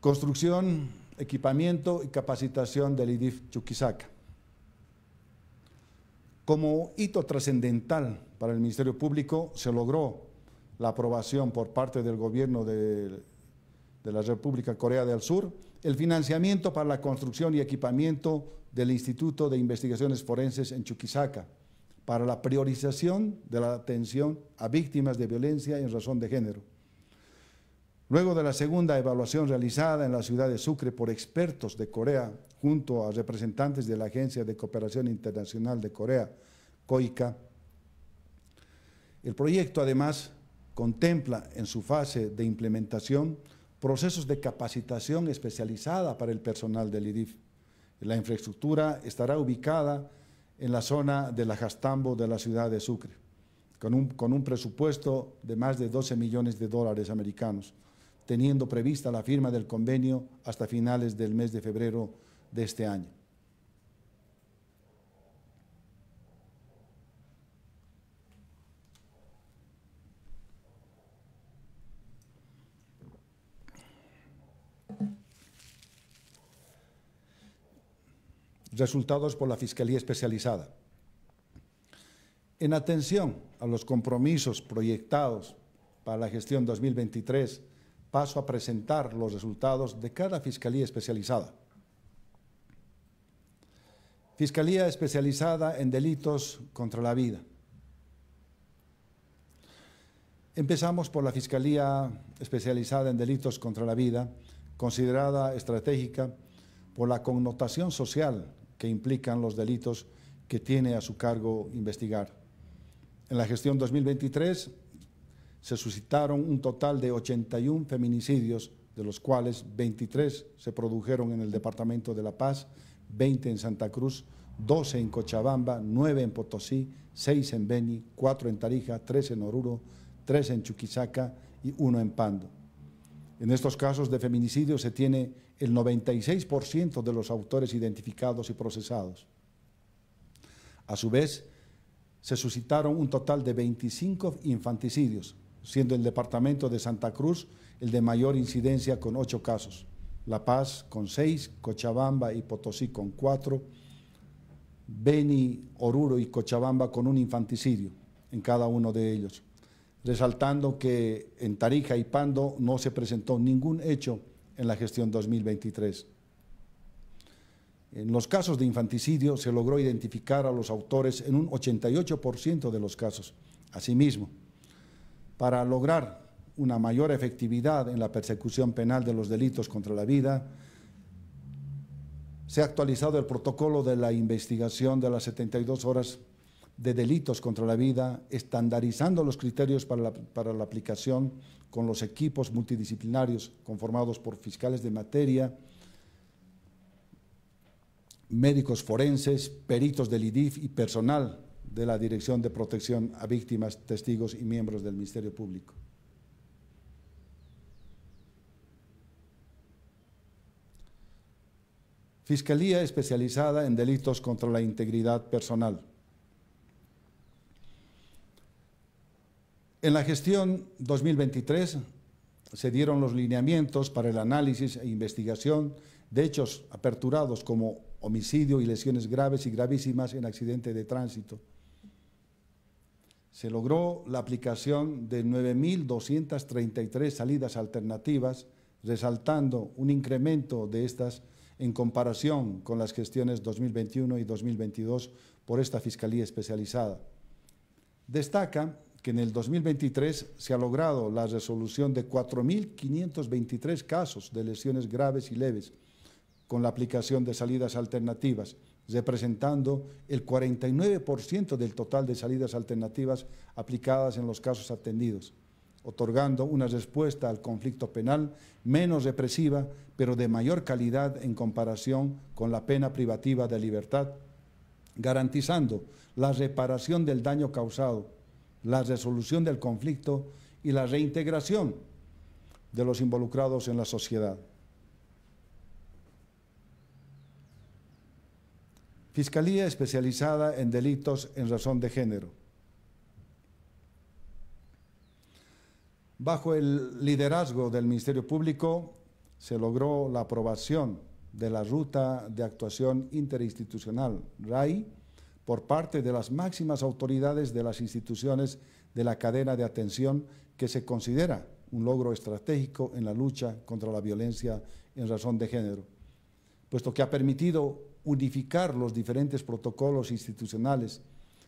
Construcción, equipamiento y capacitación del IDIF Chuquisaca. Como hito trascendental para el Ministerio Público se logró la aprobación por parte del gobierno de, de la República Corea del Sur el financiamiento para la construcción y equipamiento del Instituto de Investigaciones Forenses en Chuquisaca, para la priorización de la atención a víctimas de violencia en razón de género. Luego de la segunda evaluación realizada en la ciudad de Sucre por expertos de Corea, junto a representantes de la Agencia de Cooperación Internacional de Corea, COICA, el proyecto además contempla en su fase de implementación procesos de capacitación especializada para el personal del IDIF. La infraestructura estará ubicada en la zona de la Jastambo de la ciudad de Sucre, con un, con un presupuesto de más de 12 millones de dólares americanos, teniendo prevista la firma del convenio hasta finales del mes de febrero de este año. resultados por la Fiscalía Especializada. En atención a los compromisos proyectados para la gestión 2023, paso a presentar los resultados de cada Fiscalía Especializada. Fiscalía Especializada en Delitos contra la Vida. Empezamos por la Fiscalía Especializada en Delitos contra la Vida, considerada estratégica por la connotación social que implican los delitos que tiene a su cargo investigar. En la gestión 2023 se suscitaron un total de 81 feminicidios, de los cuales 23 se produjeron en el Departamento de La Paz, 20 en Santa Cruz, 12 en Cochabamba, 9 en Potosí, 6 en Beni, 4 en Tarija, 3 en Oruro, 3 en Chuquisaca y 1 en Pando. En estos casos de feminicidio se tiene el 96% de los autores identificados y procesados. A su vez, se suscitaron un total de 25 infanticidios, siendo el departamento de Santa Cruz el de mayor incidencia con 8 casos, La Paz con 6, Cochabamba y Potosí con 4, Beni, Oruro y Cochabamba con un infanticidio en cada uno de ellos, resaltando que en Tarija y Pando no se presentó ningún hecho en la gestión 2023. En los casos de infanticidio se logró identificar a los autores en un 88% de los casos. Asimismo, para lograr una mayor efectividad en la persecución penal de los delitos contra la vida, se ha actualizado el protocolo de la investigación de las 72 horas de delitos contra la vida, estandarizando los criterios para la, aplicación con los equipos multidisciplinarios conformados por fiscales de materia, médicos forenses, peritos del IDIF y personal de la Dirección de Protección a Víctimas, Testigos y miembros del Ministerio Público. Fiscalía especializada en delitos contra la integridad personal. En la gestión 2023 se dieron los lineamientos para el análisis e investigación de hechos aperturados como homicidio y lesiones graves y gravísimas en accidente de tránsito. Se logró la aplicación de 9.233 salidas alternativas, resaltando un incremento de estas en comparación con las gestiones 2021 y 2022 por esta Fiscalía Especializada. Destaca que en el 2023 se ha logrado la resolución de 4.523 casos de lesiones graves y leves con la aplicación de salidas alternativas, representando el 49% del total de salidas alternativas aplicadas en los casos atendidos, otorgando una respuesta al conflicto penal menos represiva, pero de mayor calidad en comparación con la pena privativa de libertad, garantizando la reparación del daño causado la resolución del conflicto y la reintegración de los involucrados en la sociedad. Fiscalía especializada en delitos en razón de género. Bajo el liderazgo del Ministerio Público se logró la aprobación de la Ruta de Actuación Interinstitucional, RAI, por parte de las máximas autoridades de las instituciones de la cadena de atención que se considera un logro estratégico en la lucha contra la violencia en razón de género, puesto que ha permitido unificar los diferentes protocolos institucionales,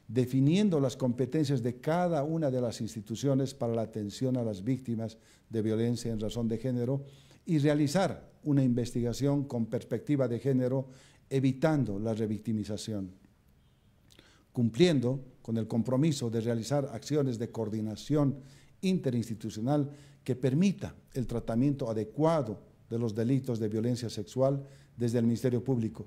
definiendo las competencias de cada una de las instituciones para la atención a las víctimas de violencia en razón de género y realizar una investigación con perspectiva de género, evitando la revictimización cumpliendo con el compromiso de realizar acciones de coordinación interinstitucional que permita el tratamiento adecuado de los delitos de violencia sexual desde el Ministerio Público.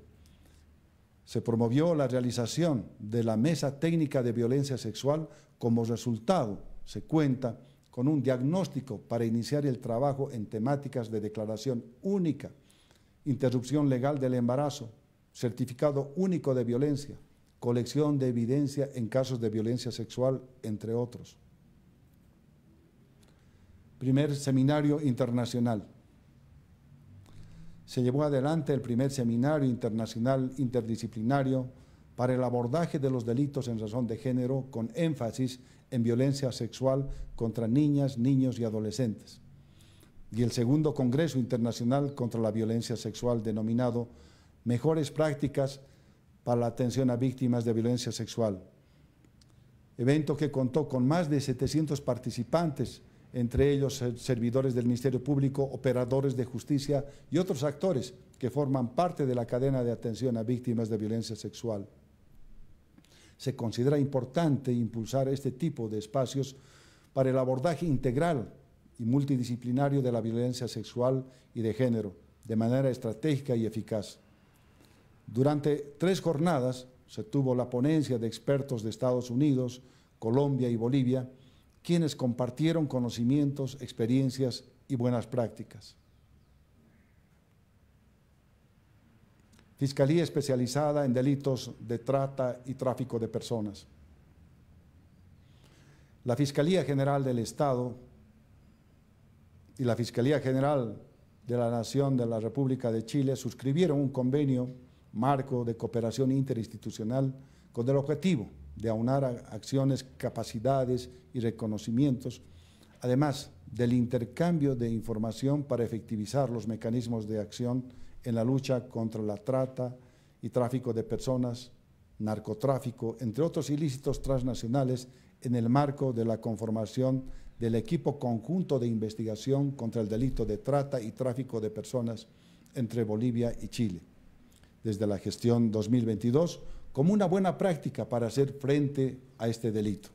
Se promovió la realización de la Mesa Técnica de Violencia Sexual. Como resultado, se cuenta con un diagnóstico para iniciar el trabajo en temáticas de declaración única, interrupción legal del embarazo, certificado único de violencia, colección de evidencia en casos de violencia sexual, entre otros. Primer seminario internacional. Se llevó adelante el primer seminario internacional interdisciplinario para el abordaje de los delitos en razón de género con énfasis en violencia sexual contra niñas, niños y adolescentes. Y el segundo Congreso Internacional contra la Violencia Sexual denominado Mejores Prácticas para la atención a víctimas de violencia sexual. Evento que contó con más de 700 participantes, entre ellos servidores del Ministerio Público, operadores de justicia y otros actores que forman parte de la cadena de atención a víctimas de violencia sexual. Se considera importante impulsar este tipo de espacios para el abordaje integral y multidisciplinario de la violencia sexual y de género, de manera estratégica y eficaz. Durante tres jornadas se tuvo la ponencia de expertos de Estados Unidos, Colombia y Bolivia, quienes compartieron conocimientos, experiencias y buenas prácticas. Fiscalía especializada en delitos de trata y tráfico de personas. La Fiscalía General del Estado y la Fiscalía General de la Nación de la República de Chile suscribieron un convenio marco de cooperación interinstitucional con el objetivo de aunar acciones, capacidades y reconocimientos, además del intercambio de información para efectivizar los mecanismos de acción en la lucha contra la trata y tráfico de personas, narcotráfico, entre otros ilícitos transnacionales, en el marco de la conformación del equipo conjunto de investigación contra el delito de trata y tráfico de personas entre Bolivia y Chile desde la gestión 2022 como una buena práctica para hacer frente a este delito.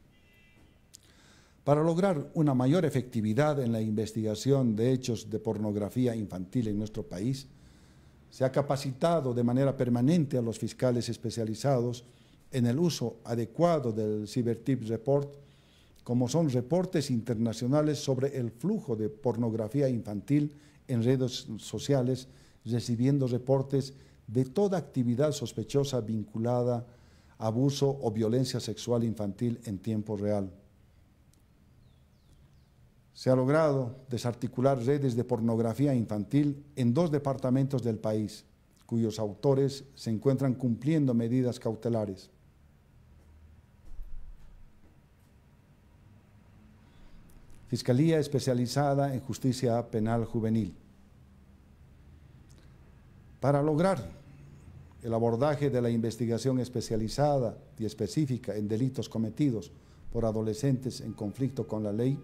Para lograr una mayor efectividad en la investigación de hechos de pornografía infantil en nuestro país, se ha capacitado de manera permanente a los fiscales especializados en el uso adecuado del Cybertip Report, como son reportes internacionales sobre el flujo de pornografía infantil en redes sociales, recibiendo reportes de toda actividad sospechosa vinculada a abuso o violencia sexual infantil en tiempo real. Se ha logrado desarticular redes de pornografía infantil en dos departamentos del país, cuyos autores se encuentran cumpliendo medidas cautelares. Fiscalía especializada en justicia penal juvenil para lograr el abordaje de la investigación especializada y específica en delitos cometidos por adolescentes en conflicto con la ley,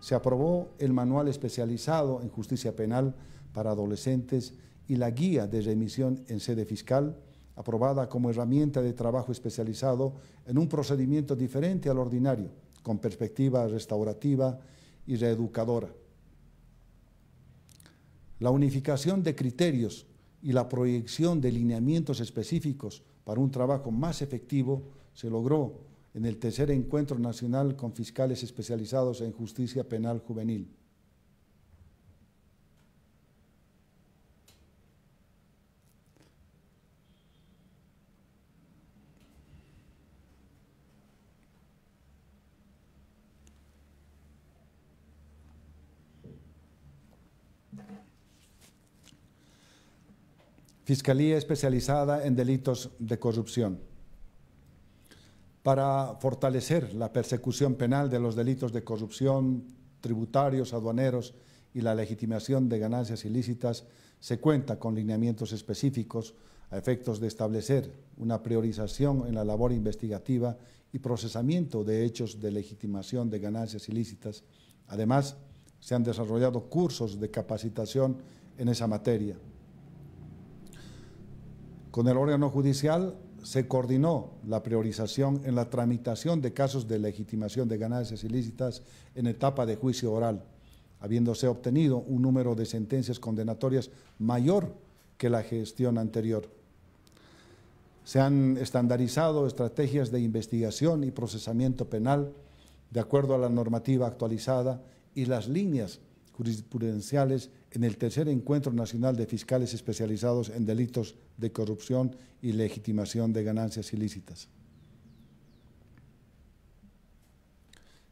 se aprobó el manual especializado en justicia penal para adolescentes y la guía de remisión en sede fiscal, aprobada como herramienta de trabajo especializado en un procedimiento diferente al ordinario, con perspectiva restaurativa y reeducadora. La unificación de criterios y la proyección de lineamientos específicos para un trabajo más efectivo se logró en el tercer encuentro nacional con fiscales especializados en justicia penal juvenil. Fiscalía especializada en delitos de corrupción. Para fortalecer la persecución penal de los delitos de corrupción, tributarios, aduaneros y la legitimación de ganancias ilícitas, se cuenta con lineamientos específicos a efectos de establecer una priorización en la labor investigativa y procesamiento de hechos de legitimación de ganancias ilícitas. Además, se han desarrollado cursos de capacitación en esa materia. Con el órgano judicial se coordinó la priorización en la tramitación de casos de legitimación de ganancias ilícitas en etapa de juicio oral, habiéndose obtenido un número de sentencias condenatorias mayor que la gestión anterior. Se han estandarizado estrategias de investigación y procesamiento penal de acuerdo a la normativa actualizada y las líneas jurisprudenciales en el tercer Encuentro Nacional de Fiscales Especializados en Delitos de Corrupción y Legitimación de Ganancias Ilícitas.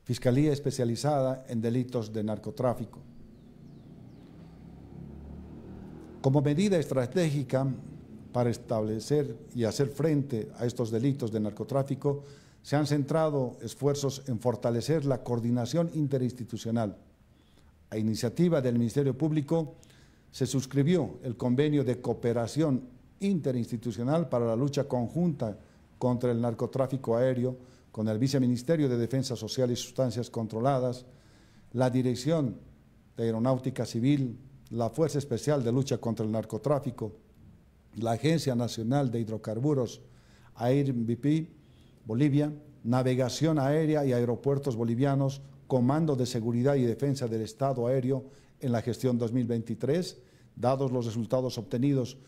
Fiscalía Especializada en Delitos de Narcotráfico. Como medida estratégica para establecer y hacer frente a estos delitos de narcotráfico, se han centrado esfuerzos en fortalecer la coordinación interinstitucional a iniciativa del Ministerio Público, se suscribió el convenio de cooperación interinstitucional para la lucha conjunta contra el narcotráfico aéreo con el Viceministerio de Defensa Social y Sustancias Controladas, la Dirección de Aeronáutica Civil, la Fuerza Especial de Lucha contra el Narcotráfico, la Agencia Nacional de Hidrocarburos, AIRBP, Bolivia, Navegación Aérea y Aeropuertos Bolivianos, Comando de Seguridad y Defensa del Estado Aéreo en la gestión 2023. Dados los resultados obtenidos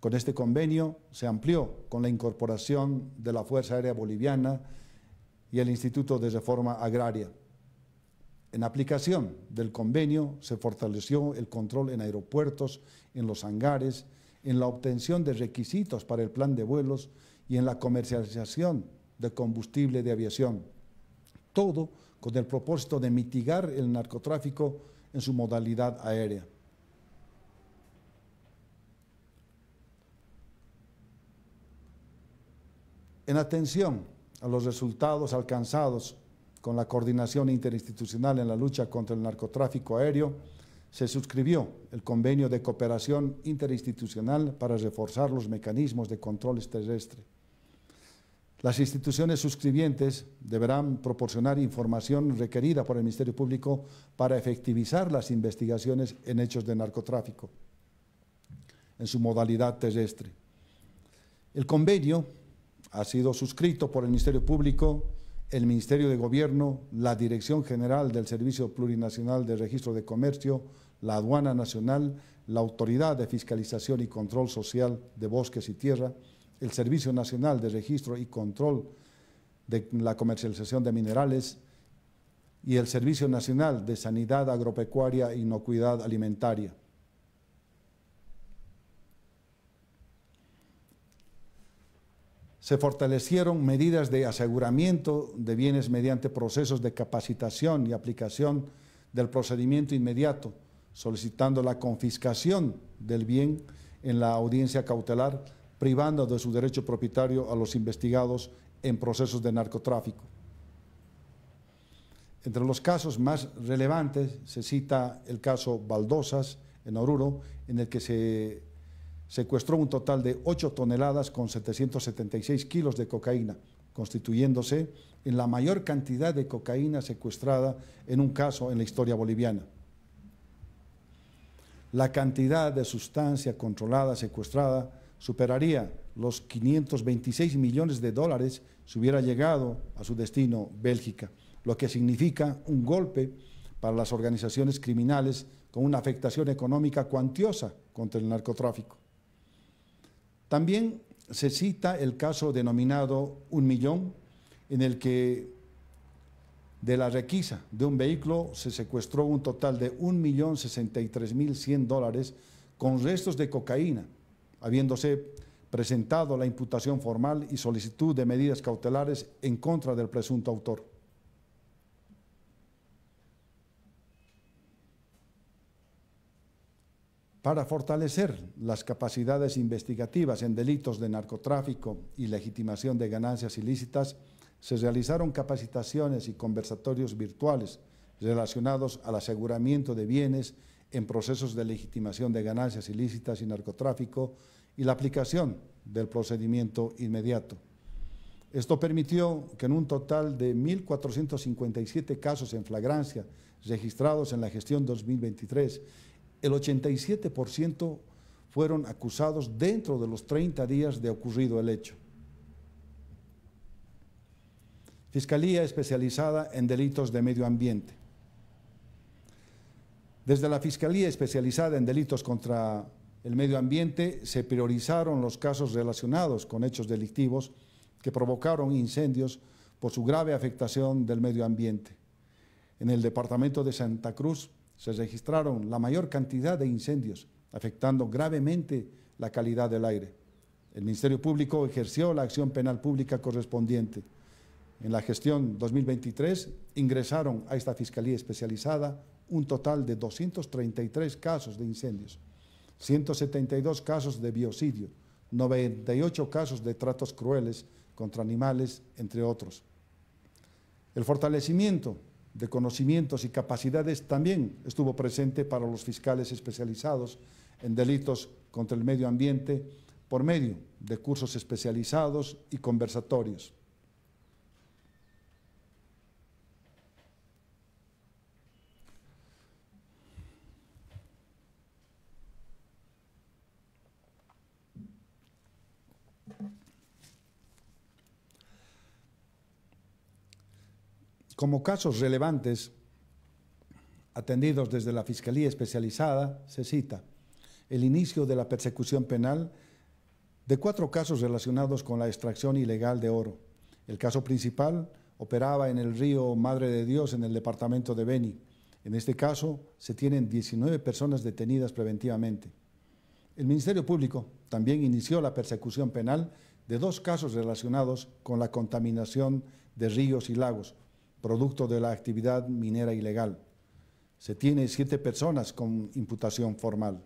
con este convenio, se amplió con la incorporación de la Fuerza Aérea Boliviana y el Instituto de Reforma Agraria. En aplicación del convenio se fortaleció el control en aeropuertos, en los hangares, en la obtención de requisitos para el plan de vuelos y en la comercialización de combustible de aviación. Todo con el propósito de mitigar el narcotráfico en su modalidad aérea. En atención a los resultados alcanzados con la coordinación interinstitucional en la lucha contra el narcotráfico aéreo, se suscribió el convenio de cooperación interinstitucional para reforzar los mecanismos de controles terrestres las instituciones suscribientes deberán proporcionar información requerida por el Ministerio Público para efectivizar las investigaciones en hechos de narcotráfico en su modalidad terrestre. El convenio ha sido suscrito por el Ministerio Público, el Ministerio de Gobierno, la Dirección General del Servicio Plurinacional de Registro de Comercio, la Aduana Nacional, la Autoridad de Fiscalización y Control Social de Bosques y Tierra, el Servicio Nacional de Registro y Control de la Comercialización de Minerales y el Servicio Nacional de Sanidad Agropecuaria e Inocuidad Alimentaria. Se fortalecieron medidas de aseguramiento de bienes mediante procesos de capacitación y aplicación del procedimiento inmediato, solicitando la confiscación del bien en la audiencia cautelar privando de su derecho propietario a los investigados en procesos de narcotráfico. Entre los casos más relevantes se cita el caso Baldosas en Oruro, en el que se secuestró un total de 8 toneladas con 776 kilos de cocaína, constituyéndose en la mayor cantidad de cocaína secuestrada en un caso en la historia boliviana. La cantidad de sustancia controlada, secuestrada, superaría los 526 millones de dólares si hubiera llegado a su destino Bélgica, lo que significa un golpe para las organizaciones criminales con una afectación económica cuantiosa contra el narcotráfico. También se cita el caso denominado Un Millón, en el que de la requisa de un vehículo se secuestró un total de 1.063.100 dólares con restos de cocaína, habiéndose presentado la imputación formal y solicitud de medidas cautelares en contra del presunto autor. Para fortalecer las capacidades investigativas en delitos de narcotráfico y legitimación de ganancias ilícitas, se realizaron capacitaciones y conversatorios virtuales relacionados al aseguramiento de bienes en procesos de legitimación de ganancias ilícitas y narcotráfico y la aplicación del procedimiento inmediato. Esto permitió que en un total de 1.457 casos en flagrancia registrados en la gestión 2023, el 87% fueron acusados dentro de los 30 días de ocurrido el hecho. Fiscalía especializada en delitos de medio ambiente. Desde la Fiscalía Especializada en Delitos contra el Medio Ambiente se priorizaron los casos relacionados con hechos delictivos que provocaron incendios por su grave afectación del medio ambiente. En el departamento de Santa Cruz se registraron la mayor cantidad de incendios, afectando gravemente la calidad del aire. El Ministerio Público ejerció la acción penal pública correspondiente. En la gestión 2023 ingresaron a esta Fiscalía Especializada un total de 233 casos de incendios, 172 casos de biocidio, 98 casos de tratos crueles contra animales, entre otros. El fortalecimiento de conocimientos y capacidades también estuvo presente para los fiscales especializados en delitos contra el medio ambiente por medio de cursos especializados y conversatorios. como casos relevantes atendidos desde la Fiscalía Especializada, se cita el inicio de la persecución penal de cuatro casos relacionados con la extracción ilegal de oro. El caso principal operaba en el río Madre de Dios, en el departamento de Beni. En este caso, se tienen 19 personas detenidas preventivamente. El Ministerio Público también inició la persecución penal de dos casos relacionados con la contaminación de ríos y lagos, producto de la actividad minera ilegal. Se tiene siete personas con imputación formal.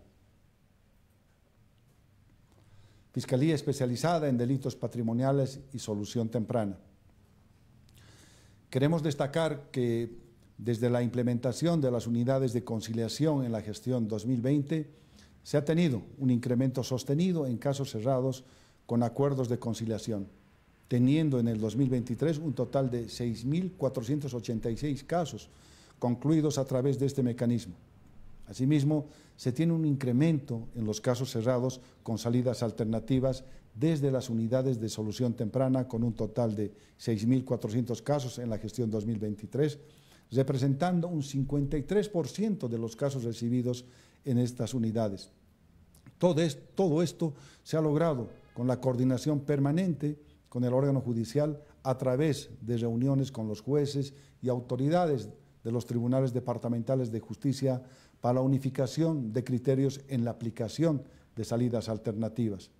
Fiscalía especializada en delitos patrimoniales y solución temprana. Queremos destacar que desde la implementación de las unidades de conciliación en la gestión 2020 se ha tenido un incremento sostenido en casos cerrados con acuerdos de conciliación teniendo en el 2023 un total de 6.486 casos concluidos a través de este mecanismo. Asimismo, se tiene un incremento en los casos cerrados con salidas alternativas desde las unidades de solución temprana, con un total de 6.400 casos en la gestión 2023, representando un 53% de los casos recibidos en estas unidades. Todo, todo esto se ha logrado con la coordinación permanente con el órgano judicial a través de reuniones con los jueces y autoridades de los tribunales departamentales de justicia para la unificación de criterios en la aplicación de salidas alternativas.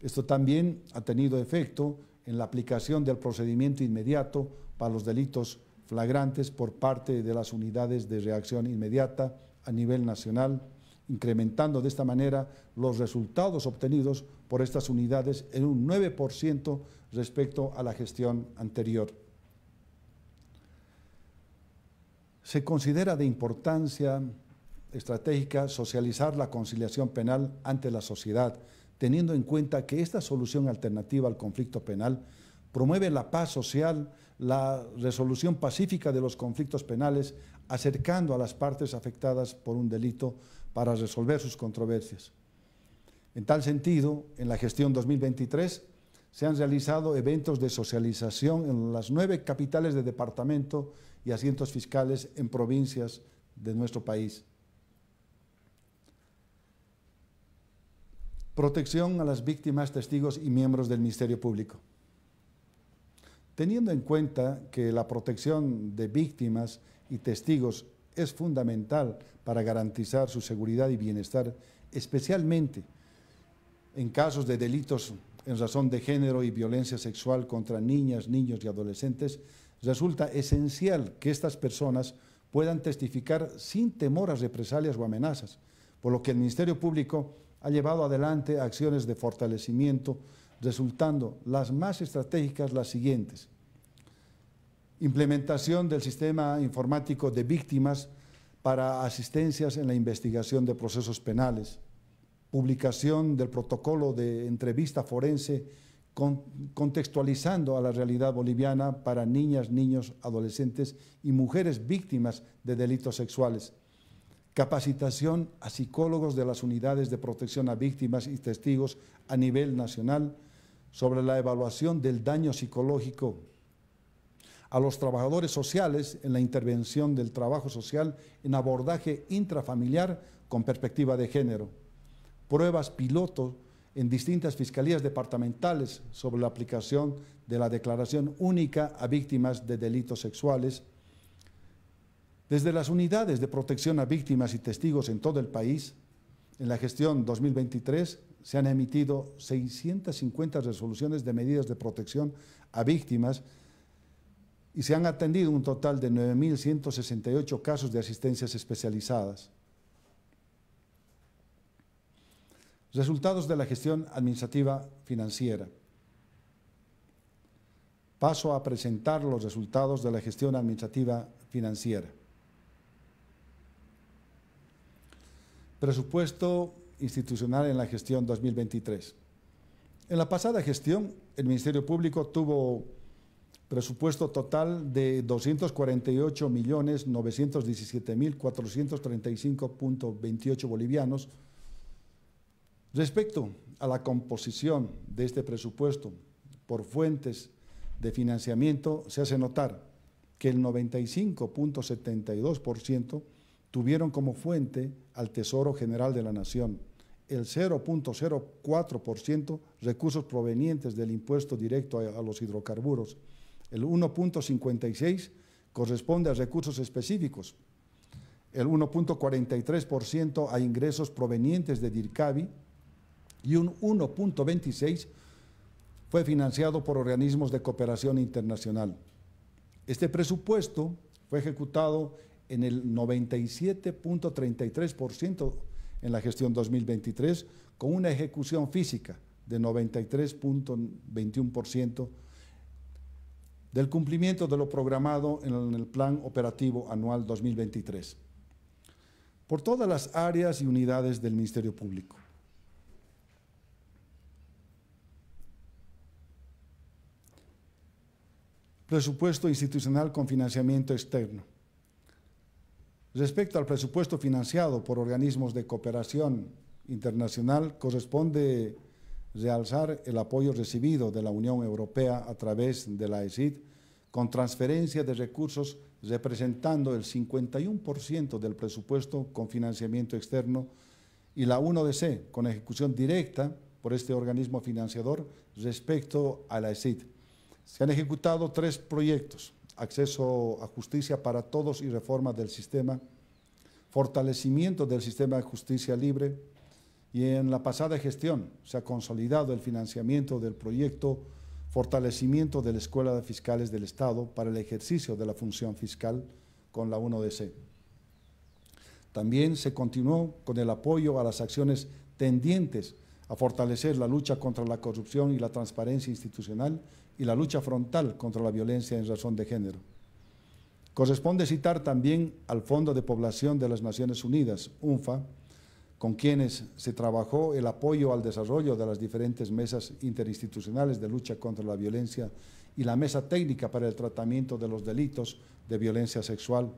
Esto también ha tenido efecto en la aplicación del procedimiento inmediato para los delitos flagrantes por parte de las unidades de reacción inmediata a nivel nacional incrementando de esta manera los resultados obtenidos por estas unidades en un 9% respecto a la gestión anterior. Se considera de importancia estratégica socializar la conciliación penal ante la sociedad, teniendo en cuenta que esta solución alternativa al conflicto penal promueve la paz social, la resolución pacífica de los conflictos penales, acercando a las partes afectadas por un delito para resolver sus controversias. En tal sentido, en la gestión 2023 se han realizado eventos de socialización en las nueve capitales de departamento y asientos fiscales en provincias de nuestro país. Protección a las víctimas, testigos y miembros del Ministerio Público. Teniendo en cuenta que la protección de víctimas y testigos es fundamental para garantizar su seguridad y bienestar, especialmente en casos de delitos en razón de género y violencia sexual contra niñas, niños y adolescentes, resulta esencial que estas personas puedan testificar sin temor a represalias o amenazas, por lo que el Ministerio Público ha llevado adelante acciones de fortalecimiento, resultando las más estratégicas las siguientes implementación del sistema informático de víctimas para asistencias en la investigación de procesos penales, publicación del protocolo de entrevista forense contextualizando a la realidad boliviana para niñas, niños, adolescentes y mujeres víctimas de delitos sexuales, capacitación a psicólogos de las unidades de protección a víctimas y testigos a nivel nacional sobre la evaluación del daño psicológico a los trabajadores sociales en la intervención del trabajo social en abordaje intrafamiliar con perspectiva de género, pruebas piloto en distintas fiscalías departamentales sobre la aplicación de la declaración única a víctimas de delitos sexuales, desde las unidades de protección a víctimas y testigos en todo el país, en la gestión 2023 se han emitido 650 resoluciones de medidas de protección a víctimas y se han atendido un total de 9.168 casos de asistencias especializadas. Resultados de la gestión administrativa financiera. Paso a presentar los resultados de la gestión administrativa financiera. Presupuesto institucional en la gestión 2023. En la pasada gestión, el Ministerio Público tuvo presupuesto total de 248.917.435.28 bolivianos. Respecto a la composición de este presupuesto por fuentes de financiamiento, se hace notar que el 95.72% tuvieron como fuente al Tesoro General de la Nación, el 0.04% recursos provenientes del impuesto directo a los hidrocarburos, el 1.56 corresponde a recursos específicos, el 1.43% a ingresos provenientes de DIRCAVI y un 1.26% fue financiado por organismos de cooperación internacional. Este presupuesto fue ejecutado en el 97.33% en la gestión 2023, con una ejecución física de 93.21% del cumplimiento de lo programado en el Plan Operativo Anual 2023 por todas las áreas y unidades del Ministerio Público. Presupuesto institucional con financiamiento externo. Respecto al presupuesto financiado por organismos de cooperación internacional, corresponde realzar el apoyo recibido de la Unión Europea a través de la ESID con transferencia de recursos representando el 51% del presupuesto con financiamiento externo y la 1DC con ejecución directa por este organismo financiador respecto a la ESID. Se han ejecutado tres proyectos, acceso a justicia para todos y reforma del sistema, fortalecimiento del sistema de justicia libre, y en la pasada gestión se ha consolidado el financiamiento del proyecto Fortalecimiento de la Escuela de Fiscales del Estado para el ejercicio de la función fiscal con la 1DC. También se continuó con el apoyo a las acciones tendientes a fortalecer la lucha contra la corrupción y la transparencia institucional y la lucha frontal contra la violencia en razón de género. Corresponde citar también al Fondo de Población de las Naciones Unidas, UNFA, con quienes se trabajó el apoyo al desarrollo de las diferentes mesas interinstitucionales de lucha contra la violencia y la mesa técnica para el tratamiento de los delitos de violencia sexual,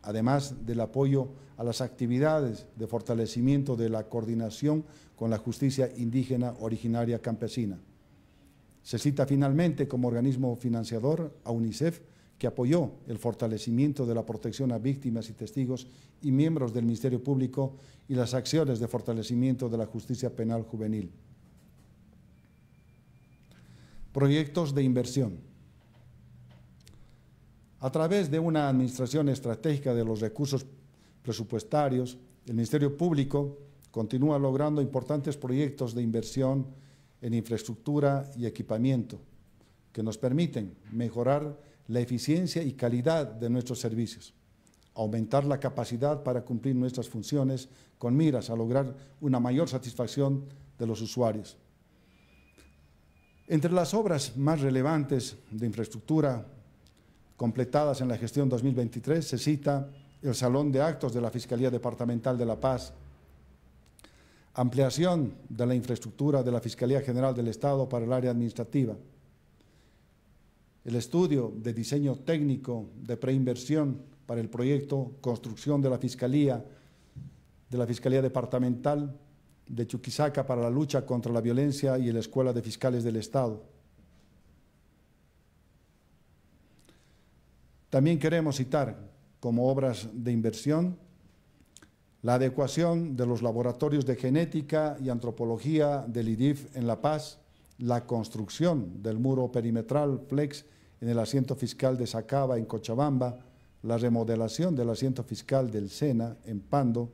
además del apoyo a las actividades de fortalecimiento de la coordinación con la justicia indígena originaria campesina. Se cita finalmente como organismo financiador a UNICEF, que apoyó el fortalecimiento de la protección a víctimas y testigos y miembros del Ministerio Público y las acciones de fortalecimiento de la justicia penal juvenil. Proyectos de inversión. A través de una administración estratégica de los recursos presupuestarios, el Ministerio Público continúa logrando importantes proyectos de inversión en infraestructura y equipamiento que nos permiten mejorar la eficiencia y calidad de nuestros servicios, aumentar la capacidad para cumplir nuestras funciones con miras a lograr una mayor satisfacción de los usuarios. Entre las obras más relevantes de infraestructura completadas en la gestión 2023 se cita el Salón de Actos de la Fiscalía Departamental de La Paz, ampliación de la infraestructura de la Fiscalía General del Estado para el área administrativa, el estudio de diseño técnico de preinversión para el proyecto construcción de la Fiscalía, de la Fiscalía Departamental de Chuquisaca para la lucha contra la violencia y la Escuela de Fiscales del Estado. También queremos citar como obras de inversión la adecuación de los laboratorios de genética y antropología del IDIF en La Paz, la construcción del muro perimetral flex en el asiento fiscal de Sacaba en Cochabamba, la remodelación del asiento fiscal del SENA en Pando,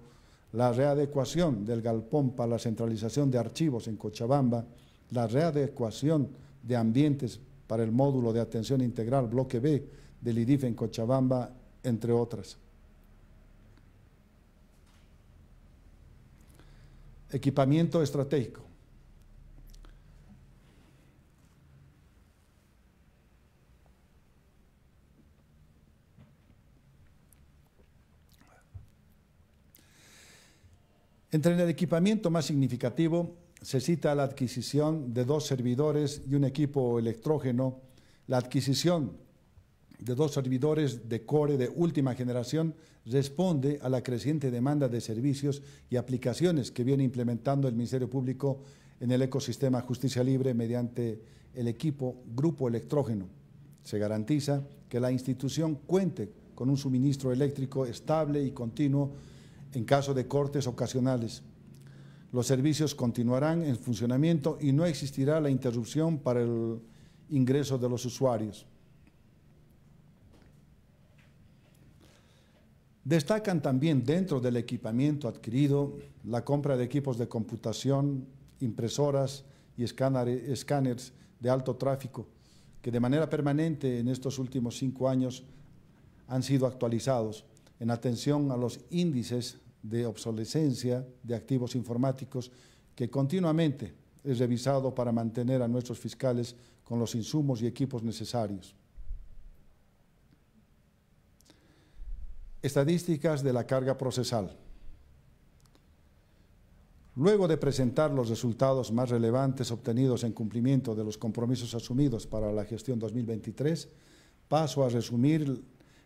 la readecuación del galpón para la centralización de archivos en Cochabamba, la readecuación de ambientes para el módulo de atención integral bloque B del IDIF en Cochabamba, entre otras. Equipamiento estratégico. Entre el equipamiento más significativo se cita la adquisición de dos servidores y un equipo electrógeno, la adquisición de dos servidores de core de última generación responde a la creciente demanda de servicios y aplicaciones que viene implementando el Ministerio Público en el ecosistema Justicia Libre mediante el equipo Grupo Electrógeno. Se garantiza que la institución cuente con un suministro eléctrico estable y continuo en caso de cortes ocasionales. Los servicios continuarán en funcionamiento y no existirá la interrupción para el ingreso de los usuarios. Destacan también dentro del equipamiento adquirido la compra de equipos de computación, impresoras y escáneres de alto tráfico, que de manera permanente en estos últimos cinco años han sido actualizados en atención a los índices de obsolescencia de activos informáticos que continuamente es revisado para mantener a nuestros fiscales con los insumos y equipos necesarios. Estadísticas de la carga procesal. Luego de presentar los resultados más relevantes obtenidos en cumplimiento de los compromisos asumidos para la gestión 2023, paso a resumir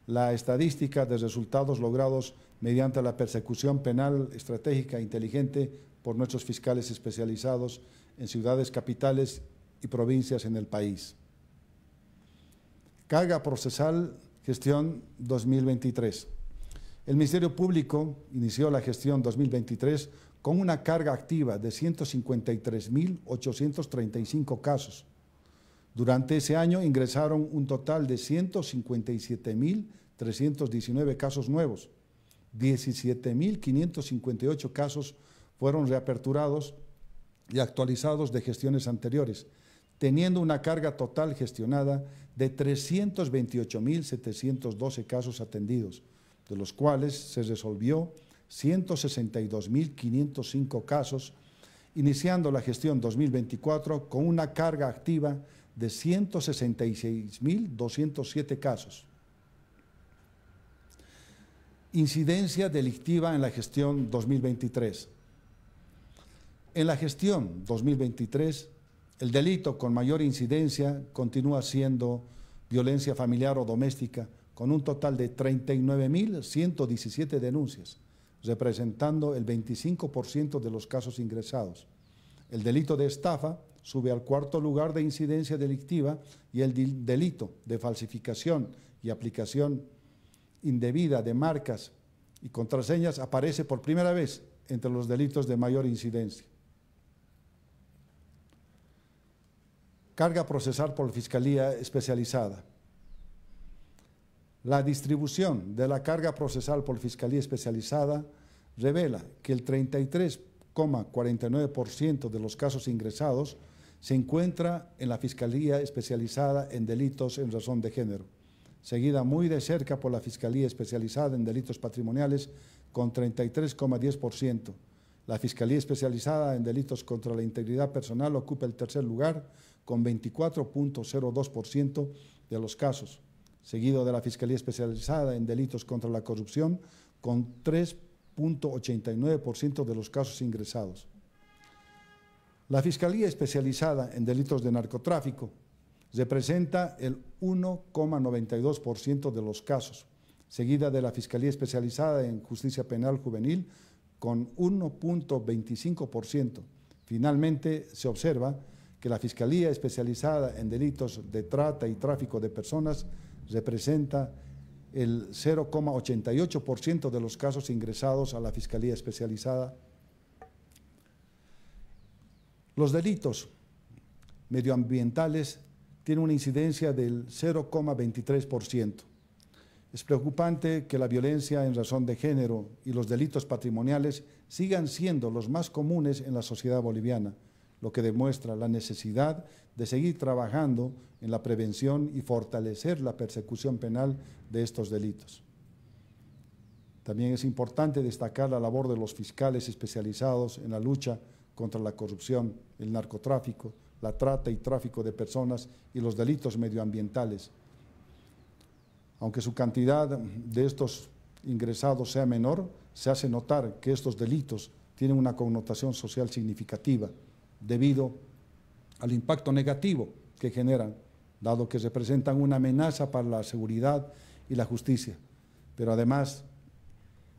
la estadística de resultados logrados mediante la persecución penal estratégica e inteligente por nuestros fiscales especializados en ciudades capitales y provincias en el país. Carga procesal, gestión 2023. El Ministerio Público inició la gestión 2023 con una carga activa de 153.835 casos, durante ese año ingresaron un total de 157.319 casos nuevos, 17.558 casos fueron reaperturados y actualizados de gestiones anteriores, teniendo una carga total gestionada de 328.712 casos atendidos, de los cuales se resolvió 162.505 casos, iniciando la gestión 2024 con una carga activa de 166.207 casos. Incidencia delictiva en la gestión 2023. En la gestión 2023, el delito con mayor incidencia continúa siendo violencia familiar o doméstica, con un total de 39.117 denuncias, representando el 25% de los casos ingresados. El delito de estafa, sube al cuarto lugar de incidencia delictiva y el delito de falsificación y aplicación indebida de marcas y contraseñas aparece por primera vez entre los delitos de mayor incidencia. Carga procesal por Fiscalía Especializada. La distribución de la carga procesal por Fiscalía Especializada revela que el 33,49% de los casos ingresados se encuentra en la Fiscalía Especializada en Delitos en Razón de Género, seguida muy de cerca por la Fiscalía Especializada en Delitos Patrimoniales con 33,10%. La Fiscalía Especializada en Delitos contra la Integridad Personal ocupa el tercer lugar con 24,02% de los casos, seguido de la Fiscalía Especializada en Delitos contra la Corrupción con 3,89% de los casos ingresados. La Fiscalía Especializada en Delitos de Narcotráfico representa el 1,92% de los casos, seguida de la Fiscalía Especializada en Justicia Penal Juvenil con 1.25%. Finalmente, se observa que la Fiscalía Especializada en Delitos de Trata y Tráfico de Personas representa el 0,88% de los casos ingresados a la Fiscalía Especializada los delitos medioambientales tienen una incidencia del 0,23%. Es preocupante que la violencia en razón de género y los delitos patrimoniales sigan siendo los más comunes en la sociedad boliviana, lo que demuestra la necesidad de seguir trabajando en la prevención y fortalecer la persecución penal de estos delitos. También es importante destacar la labor de los fiscales especializados en la lucha contra la corrupción, el narcotráfico, la trata y tráfico de personas y los delitos medioambientales. Aunque su cantidad de estos ingresados sea menor, se hace notar que estos delitos tienen una connotación social significativa debido al impacto negativo que generan, dado que representan una amenaza para la seguridad y la justicia, pero además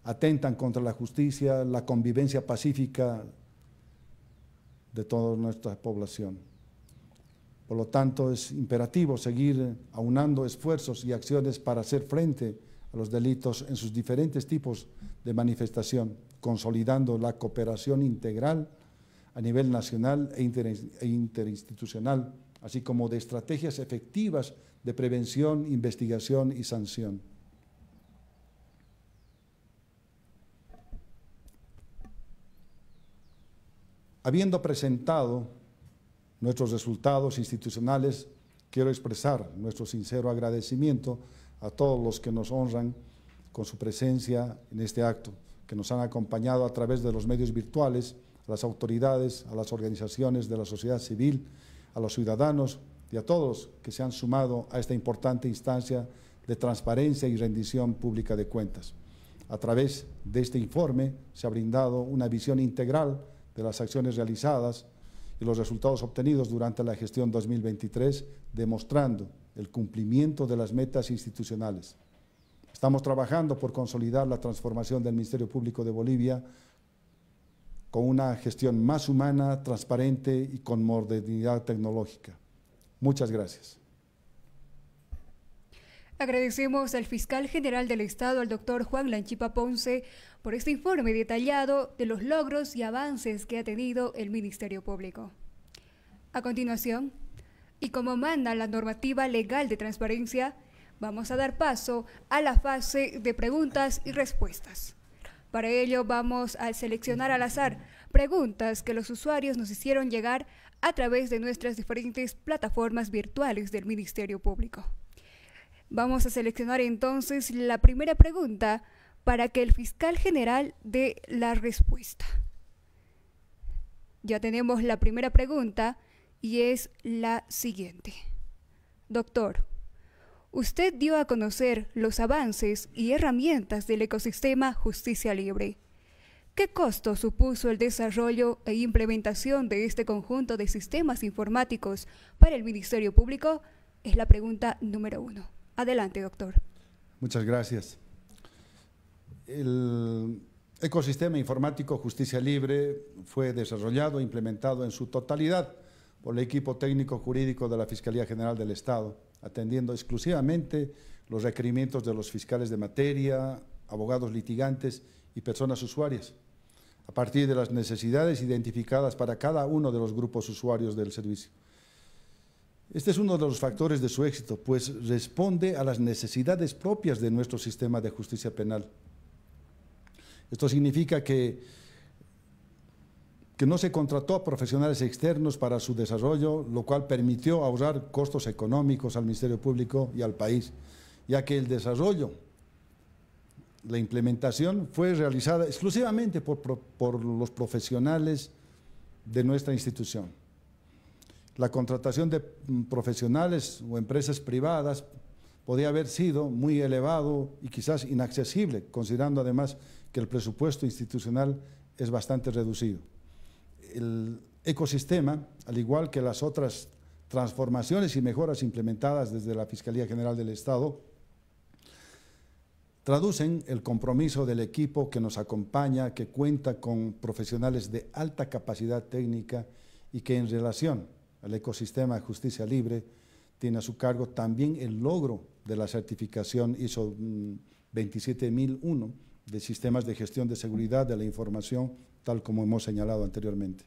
atentan contra la justicia, la convivencia pacífica de toda nuestra población. Por lo tanto, es imperativo seguir aunando esfuerzos y acciones para hacer frente a los delitos en sus diferentes tipos de manifestación, consolidando la cooperación integral a nivel nacional e, e interinstitucional, así como de estrategias efectivas de prevención, investigación y sanción. Habiendo presentado nuestros resultados institucionales, quiero expresar nuestro sincero agradecimiento a todos los que nos honran con su presencia en este acto, que nos han acompañado a través de los medios virtuales, a las autoridades, a las organizaciones de la sociedad civil, a los ciudadanos y a todos que se han sumado a esta importante instancia de transparencia y rendición pública de cuentas. A través de este informe se ha brindado una visión integral de las acciones realizadas y los resultados obtenidos durante la gestión 2023, demostrando el cumplimiento de las metas institucionales. Estamos trabajando por consolidar la transformación del Ministerio Público de Bolivia con una gestión más humana, transparente y con modernidad tecnológica. Muchas gracias. Agradecemos al fiscal general del Estado, al doctor Juan Lanchipa Ponce, por este informe detallado de los logros y avances que ha tenido el Ministerio Público. A continuación, y como manda la normativa legal de transparencia, vamos a dar paso a la fase de preguntas y respuestas. Para ello vamos a seleccionar al azar preguntas que los usuarios nos hicieron llegar a través de nuestras diferentes plataformas virtuales del Ministerio Público. Vamos a seleccionar entonces la primera pregunta para que el fiscal general dé la respuesta. Ya tenemos la primera pregunta y es la siguiente. Doctor, usted dio a conocer los avances y herramientas del ecosistema Justicia Libre. ¿Qué costo supuso el desarrollo e implementación de este conjunto de sistemas informáticos para el Ministerio Público? Es la pregunta número uno. Adelante, doctor. Muchas gracias. El ecosistema informático Justicia Libre fue desarrollado e implementado en su totalidad por el equipo técnico jurídico de la Fiscalía General del Estado, atendiendo exclusivamente los requerimientos de los fiscales de materia, abogados litigantes y personas usuarias, a partir de las necesidades identificadas para cada uno de los grupos usuarios del servicio. Este es uno de los factores de su éxito, pues responde a las necesidades propias de nuestro sistema de justicia penal. Esto significa que, que no se contrató a profesionales externos para su desarrollo, lo cual permitió ahorrar costos económicos al Ministerio Público y al país, ya que el desarrollo, la implementación fue realizada exclusivamente por, por los profesionales de nuestra institución. La contratación de mm, profesionales o empresas privadas podría haber sido muy elevado y quizás inaccesible, considerando además que el presupuesto institucional es bastante reducido. El ecosistema, al igual que las otras transformaciones y mejoras implementadas desde la Fiscalía General del Estado, traducen el compromiso del equipo que nos acompaña, que cuenta con profesionales de alta capacidad técnica y que en relación el ecosistema de justicia libre, tiene a su cargo también el logro de la certificación ISO 27001 mm, de sistemas de gestión de seguridad de la información, tal como hemos señalado anteriormente.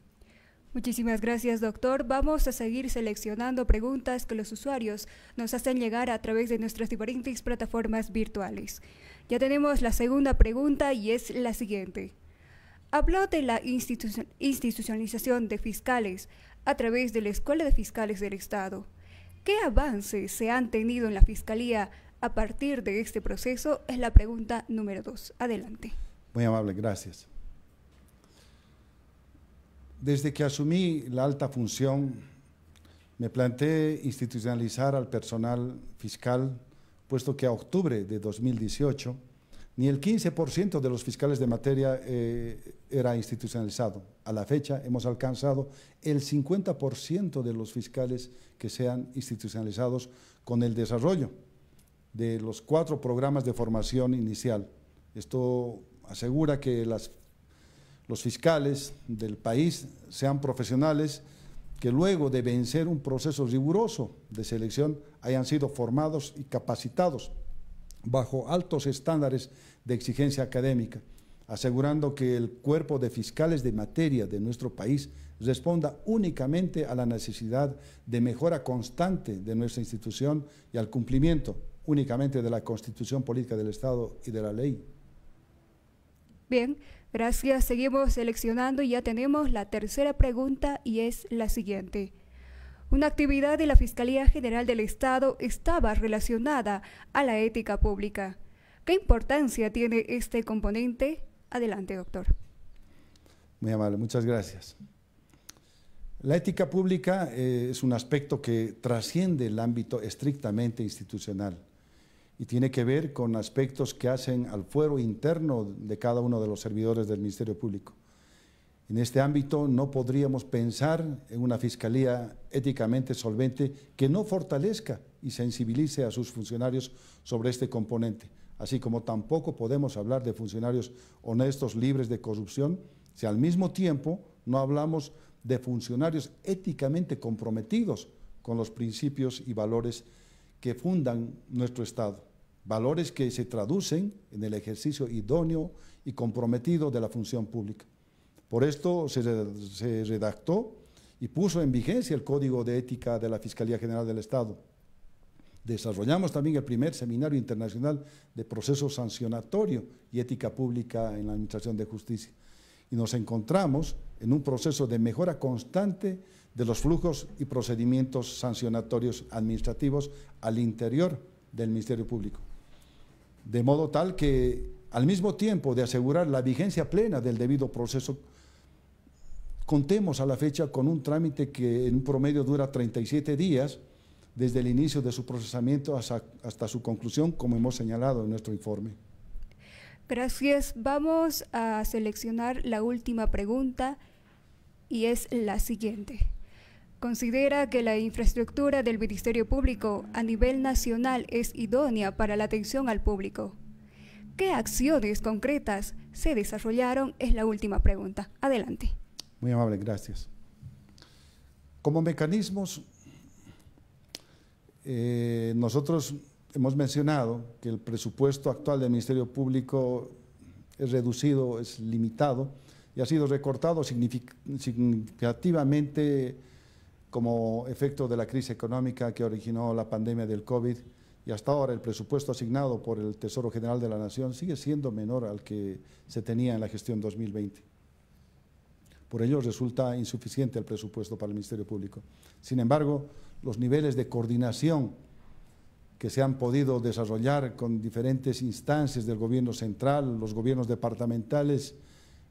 Muchísimas gracias, doctor. Vamos a seguir seleccionando preguntas que los usuarios nos hacen llegar a través de nuestras diferentes plataformas virtuales. Ya tenemos la segunda pregunta y es la siguiente. Habló de la institucionalización de fiscales a través de la Escuela de Fiscales del Estado. ¿Qué avances se han tenido en la Fiscalía a partir de este proceso? Es la pregunta número dos. Adelante. Muy amable, gracias. Desde que asumí la alta función, me planteé institucionalizar al personal fiscal, puesto que a octubre de 2018 ni el 15% de los fiscales de materia eh, era institucionalizado. A la fecha hemos alcanzado el 50% de los fiscales que sean institucionalizados con el desarrollo de los cuatro programas de formación inicial. Esto asegura que los fiscales del país sean profesionales que luego de vencer un proceso riguroso de selección hayan sido formados y capacitados bajo altos estándares de exigencia académica, asegurando que el cuerpo de fiscales de materia de nuestro país responda únicamente a la necesidad de mejora constante de nuestra institución y al cumplimiento únicamente de la Constitución Política del Estado y de la ley. Bien, gracias. Seguimos seleccionando y ya tenemos la tercera pregunta y es la siguiente. Una actividad de la Fiscalía General del Estado estaba relacionada a la ética pública. ¿Qué importancia tiene este componente? Adelante, doctor. Muy amable, muchas gracias. La ética pública eh, es un aspecto que trasciende el ámbito estrictamente institucional y tiene que ver con aspectos que hacen al fuero interno de cada uno de los servidores del Ministerio Público. En este ámbito no podríamos pensar en una fiscalía éticamente solvente que no fortalezca y sensibilice a sus funcionarios sobre este componente, así como tampoco podemos hablar de funcionarios honestos, libres de corrupción, si al mismo tiempo no hablamos de funcionarios éticamente comprometidos con los principios y valores que fundan nuestro Estado, valores que se traducen en el ejercicio idóneo y comprometido de la función pública. Por esto se, redactó y puso en vigencia el Código de Ética de la Fiscalía General del Estado. Desarrollamos también el primer seminario internacional de proceso sancionatorio y ética pública en la Administración de Justicia. Y nos encontramos en un proceso de mejora constante de los flujos y procedimientos sancionatorios administrativos al interior del Ministerio Público. De modo tal que, al mismo tiempo de asegurar la vigencia plena del debido proceso Contemos a la fecha con un trámite que en un promedio dura 37 días desde el inicio de su procesamiento hasta, hasta su conclusión, como hemos señalado en nuestro informe. Gracias. Vamos a seleccionar la última pregunta y es la siguiente. ¿Considera que la infraestructura del Ministerio Público a nivel nacional es idónea para la atención al público? ¿Qué acciones concretas se desarrollaron? Es la última pregunta. Adelante. Muy amable, gracias. Como mecanismos, eh, nosotros hemos mencionado que el presupuesto actual del Ministerio Público es reducido, es limitado y ha sido recortado significativamente como efecto de la crisis económica que originó la pandemia del COVID y hasta ahora el presupuesto asignado por el Tesoro General de la Nación sigue siendo menor al que se tenía en la gestión 2020. Por ello resulta insuficiente el presupuesto para el Ministerio Público. Sin embargo, los niveles de coordinación que se han podido desarrollar con diferentes instancias del gobierno central, los gobiernos departamentales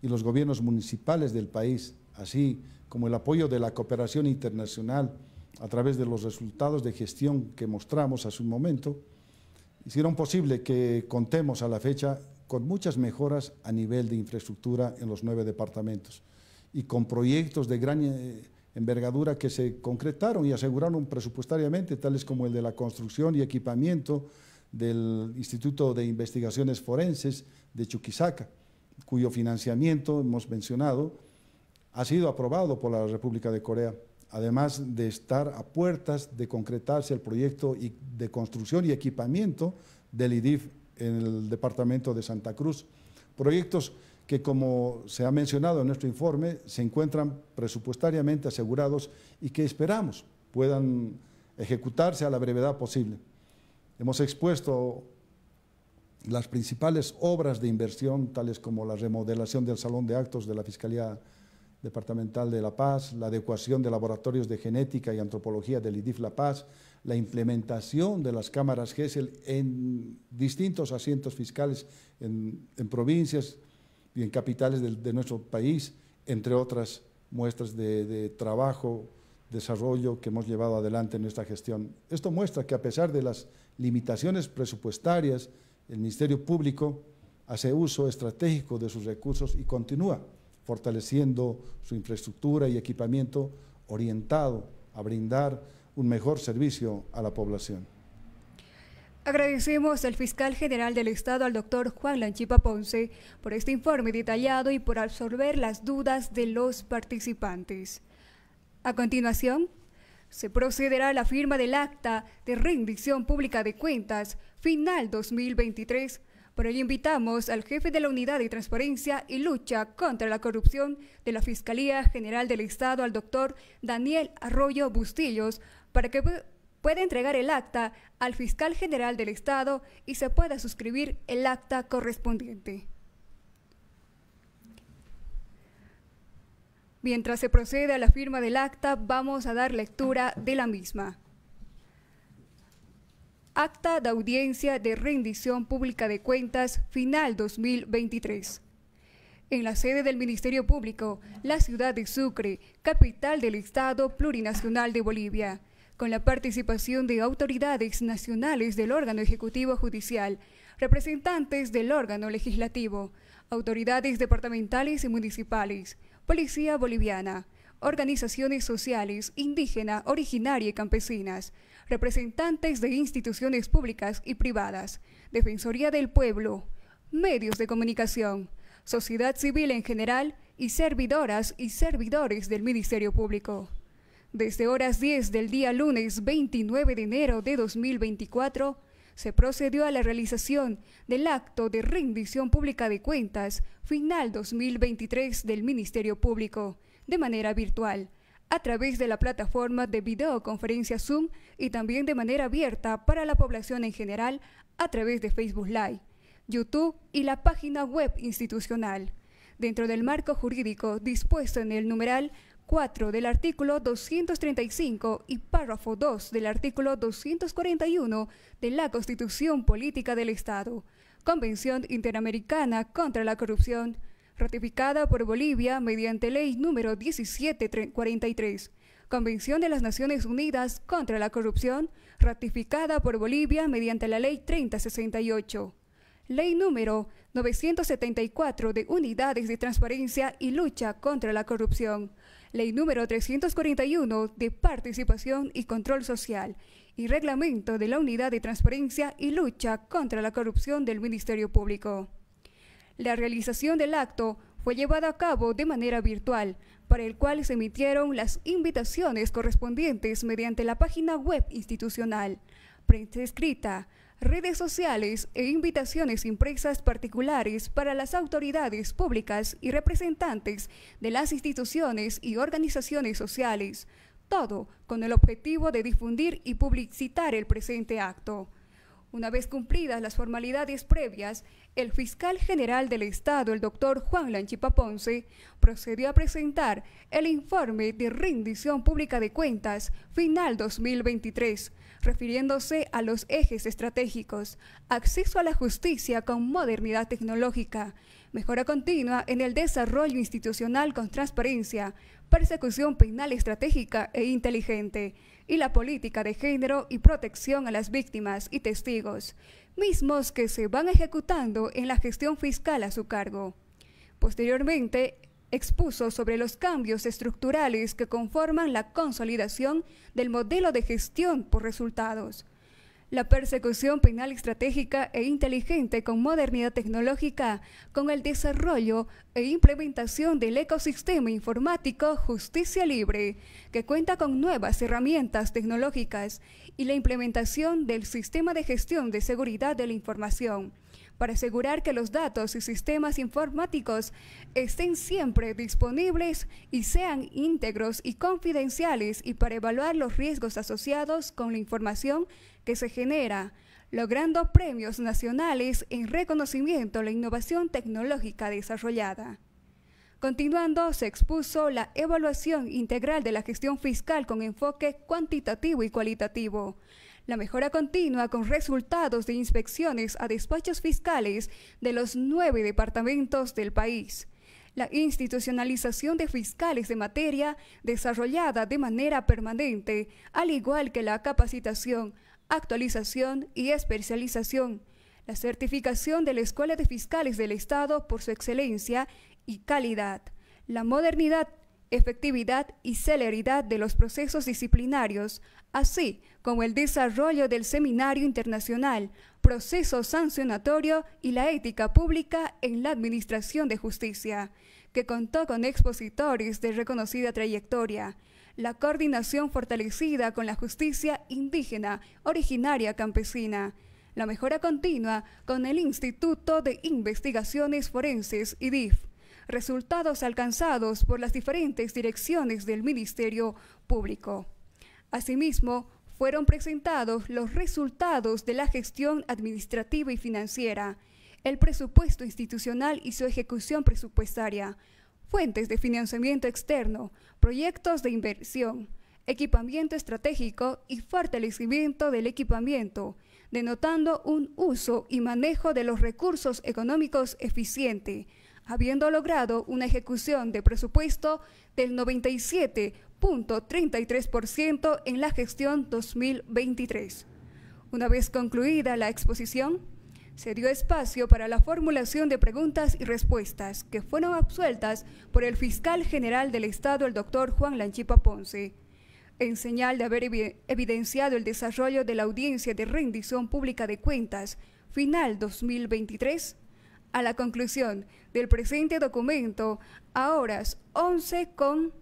y los gobiernos municipales del país, así como el apoyo de la cooperación internacional a través de los resultados de gestión que mostramos hace un momento, hicieron posible que contemos a la fecha con muchas mejoras a nivel de infraestructura en los nueve departamentos y con proyectos de gran eh, envergadura que se concretaron y aseguraron presupuestariamente, tales como el de la construcción y equipamiento del Instituto de Investigaciones Forenses de Chuquisaca, cuyo financiamiento, hemos mencionado, ha sido aprobado por la República de Corea, además de estar a puertas de concretarse el proyecto de construcción y equipamiento del IDIF en el departamento de Santa Cruz. Proyectos que como se ha mencionado en nuestro informe, se encuentran presupuestariamente asegurados y que esperamos puedan ejecutarse a la brevedad posible. Hemos expuesto las principales obras de inversión, tales como la remodelación del Salón de Actos de la Fiscalía Departamental de La Paz, la adecuación de laboratorios de genética y antropología del IDIF La Paz, la implementación de las cámaras GESEL en distintos asientos fiscales en, en provincias, y en capitales de, nuestro país, entre otras muestras de, trabajo, desarrollo que hemos llevado adelante en esta gestión. Esto muestra que a pesar de las limitaciones presupuestarias, el Ministerio Público hace uso estratégico de sus recursos y continúa fortaleciendo su infraestructura y equipamiento orientado a brindar un mejor servicio a la población. Agradecemos al fiscal general del Estado, al doctor Juan Lanchipa Ponce, por este informe detallado y por absorber las dudas de los participantes. A continuación, se procederá a la firma del acta de rendición pública de cuentas final 2023. Por ello invitamos al jefe de la Unidad de Transparencia y Lucha contra la Corrupción de la Fiscalía General del Estado, al doctor Daniel Arroyo Bustillos, para que puede entregar el acta al fiscal general del Estado y se pueda suscribir el acta correspondiente. Mientras se procede a la firma del acta, vamos a dar lectura de la misma. Acta de audiencia de rendición pública de cuentas final 2023. En la sede del Ministerio Público, la ciudad de Sucre, capital del Estado Plurinacional de Bolivia con la participación de autoridades nacionales del órgano ejecutivo judicial, representantes del órgano legislativo, autoridades departamentales y municipales, Policía Boliviana, organizaciones sociales, indígena, originaria y campesinas, representantes de instituciones públicas y privadas, Defensoría del Pueblo, medios de comunicación, sociedad civil en general y servidoras y servidores del Ministerio Público. Desde horas 10 del día lunes 29 de enero de 2024, se procedió a la realización del acto de rendición pública de cuentas final 2023 del Ministerio Público, de manera virtual, a través de la plataforma de videoconferencia Zoom y también de manera abierta para la población en general a través de Facebook Live, YouTube y la página web institucional dentro del marco jurídico dispuesto en el numeral 4 del artículo 235 y párrafo 2 del artículo 241 de la Constitución Política del Estado, Convención Interamericana contra la Corrupción, ratificada por Bolivia mediante Ley número 1743. Convención de las Naciones Unidas contra la Corrupción, ratificada por Bolivia mediante la Ley 3068. Ley número 974 de Unidades de Transparencia y Lucha contra la Corrupción, Ley número 341 de Participación y Control Social y Reglamento de la Unidad de Transparencia y Lucha contra la Corrupción del Ministerio Público. La realización del acto fue llevada a cabo de manera virtual, para el cual se emitieron las invitaciones correspondientes mediante la página web institucional, prensa escrita, redes sociales e invitaciones impresas particulares para las autoridades públicas y representantes de las instituciones y organizaciones sociales, todo con el objetivo de difundir y publicitar el presente acto. Una vez cumplidas las formalidades previas, el fiscal general del Estado, el doctor Juan Lanchipa Ponce, procedió a presentar el informe de rendición pública de cuentas final 2023 refiriéndose a los ejes estratégicos, acceso a la justicia con modernidad tecnológica, mejora continua en el desarrollo institucional con transparencia, persecución penal estratégica e inteligente, y la política de género y protección a las víctimas y testigos, mismos que se van ejecutando en la gestión fiscal a su cargo. Posteriormente, expuso sobre los cambios estructurales que conforman la consolidación del modelo de gestión por resultados. La persecución penal estratégica e inteligente con modernidad tecnológica, con el desarrollo e implementación del ecosistema informático Justicia Libre, que cuenta con nuevas herramientas tecnológicas y la implementación del sistema de gestión de seguridad de la información para asegurar que los datos y sistemas informáticos estén siempre disponibles y sean íntegros y confidenciales y para evaluar los riesgos asociados con la información que se genera, logrando premios nacionales en reconocimiento a la innovación tecnológica desarrollada. Continuando, se expuso la evaluación integral de la gestión fiscal con enfoque cuantitativo y cualitativo, la mejora continua con resultados de inspecciones a despachos fiscales de los nueve departamentos del país. La institucionalización de fiscales de materia desarrollada de manera permanente, al igual que la capacitación, actualización y especialización. La certificación de la Escuela de Fiscales del Estado por su excelencia y calidad. La modernidad efectividad y celeridad de los procesos disciplinarios, así como el desarrollo del Seminario Internacional, proceso sancionatorio y la ética pública en la Administración de Justicia, que contó con expositores de reconocida trayectoria, la coordinación fortalecida con la justicia indígena originaria campesina, la mejora continua con el Instituto de Investigaciones Forenses, DIF, resultados alcanzados por las diferentes direcciones del Ministerio Público. Asimismo, fueron presentados los resultados de la gestión administrativa y financiera, el presupuesto institucional y su ejecución presupuestaria, fuentes de financiamiento externo, proyectos de inversión, equipamiento estratégico y fortalecimiento del equipamiento, denotando un uso y manejo de los recursos económicos eficiente, habiendo logrado una ejecución de presupuesto del 97 .33% en la gestión 2023. Una vez concluida la exposición, se dio espacio para la formulación de preguntas y respuestas que fueron absueltas por el fiscal general del Estado, el doctor Juan Lanchipa Ponce. En señal de haber evidenciado el desarrollo de la audiencia de rendición pública de cuentas final 2023, a la conclusión del presente documento, a horas 11 con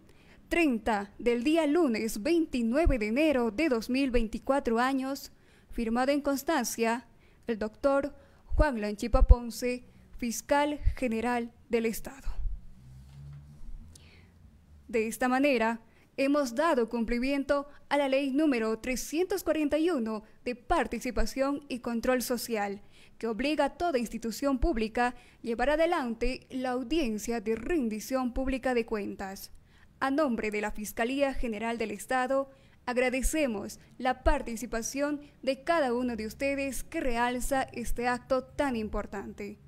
30 del día lunes 29 de enero de 2024 años, firmado en constancia el doctor Juan Lanchipa Ponce, fiscal general del Estado. De esta manera, hemos dado cumplimiento a la ley número 341 de participación y control social, que obliga a toda institución pública llevar adelante la audiencia de rendición pública de cuentas. A nombre de la Fiscalía General del Estado, agradecemos la participación de cada uno de ustedes que realza este acto tan importante.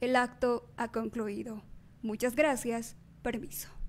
El acto ha concluido. Muchas gracias. Permiso.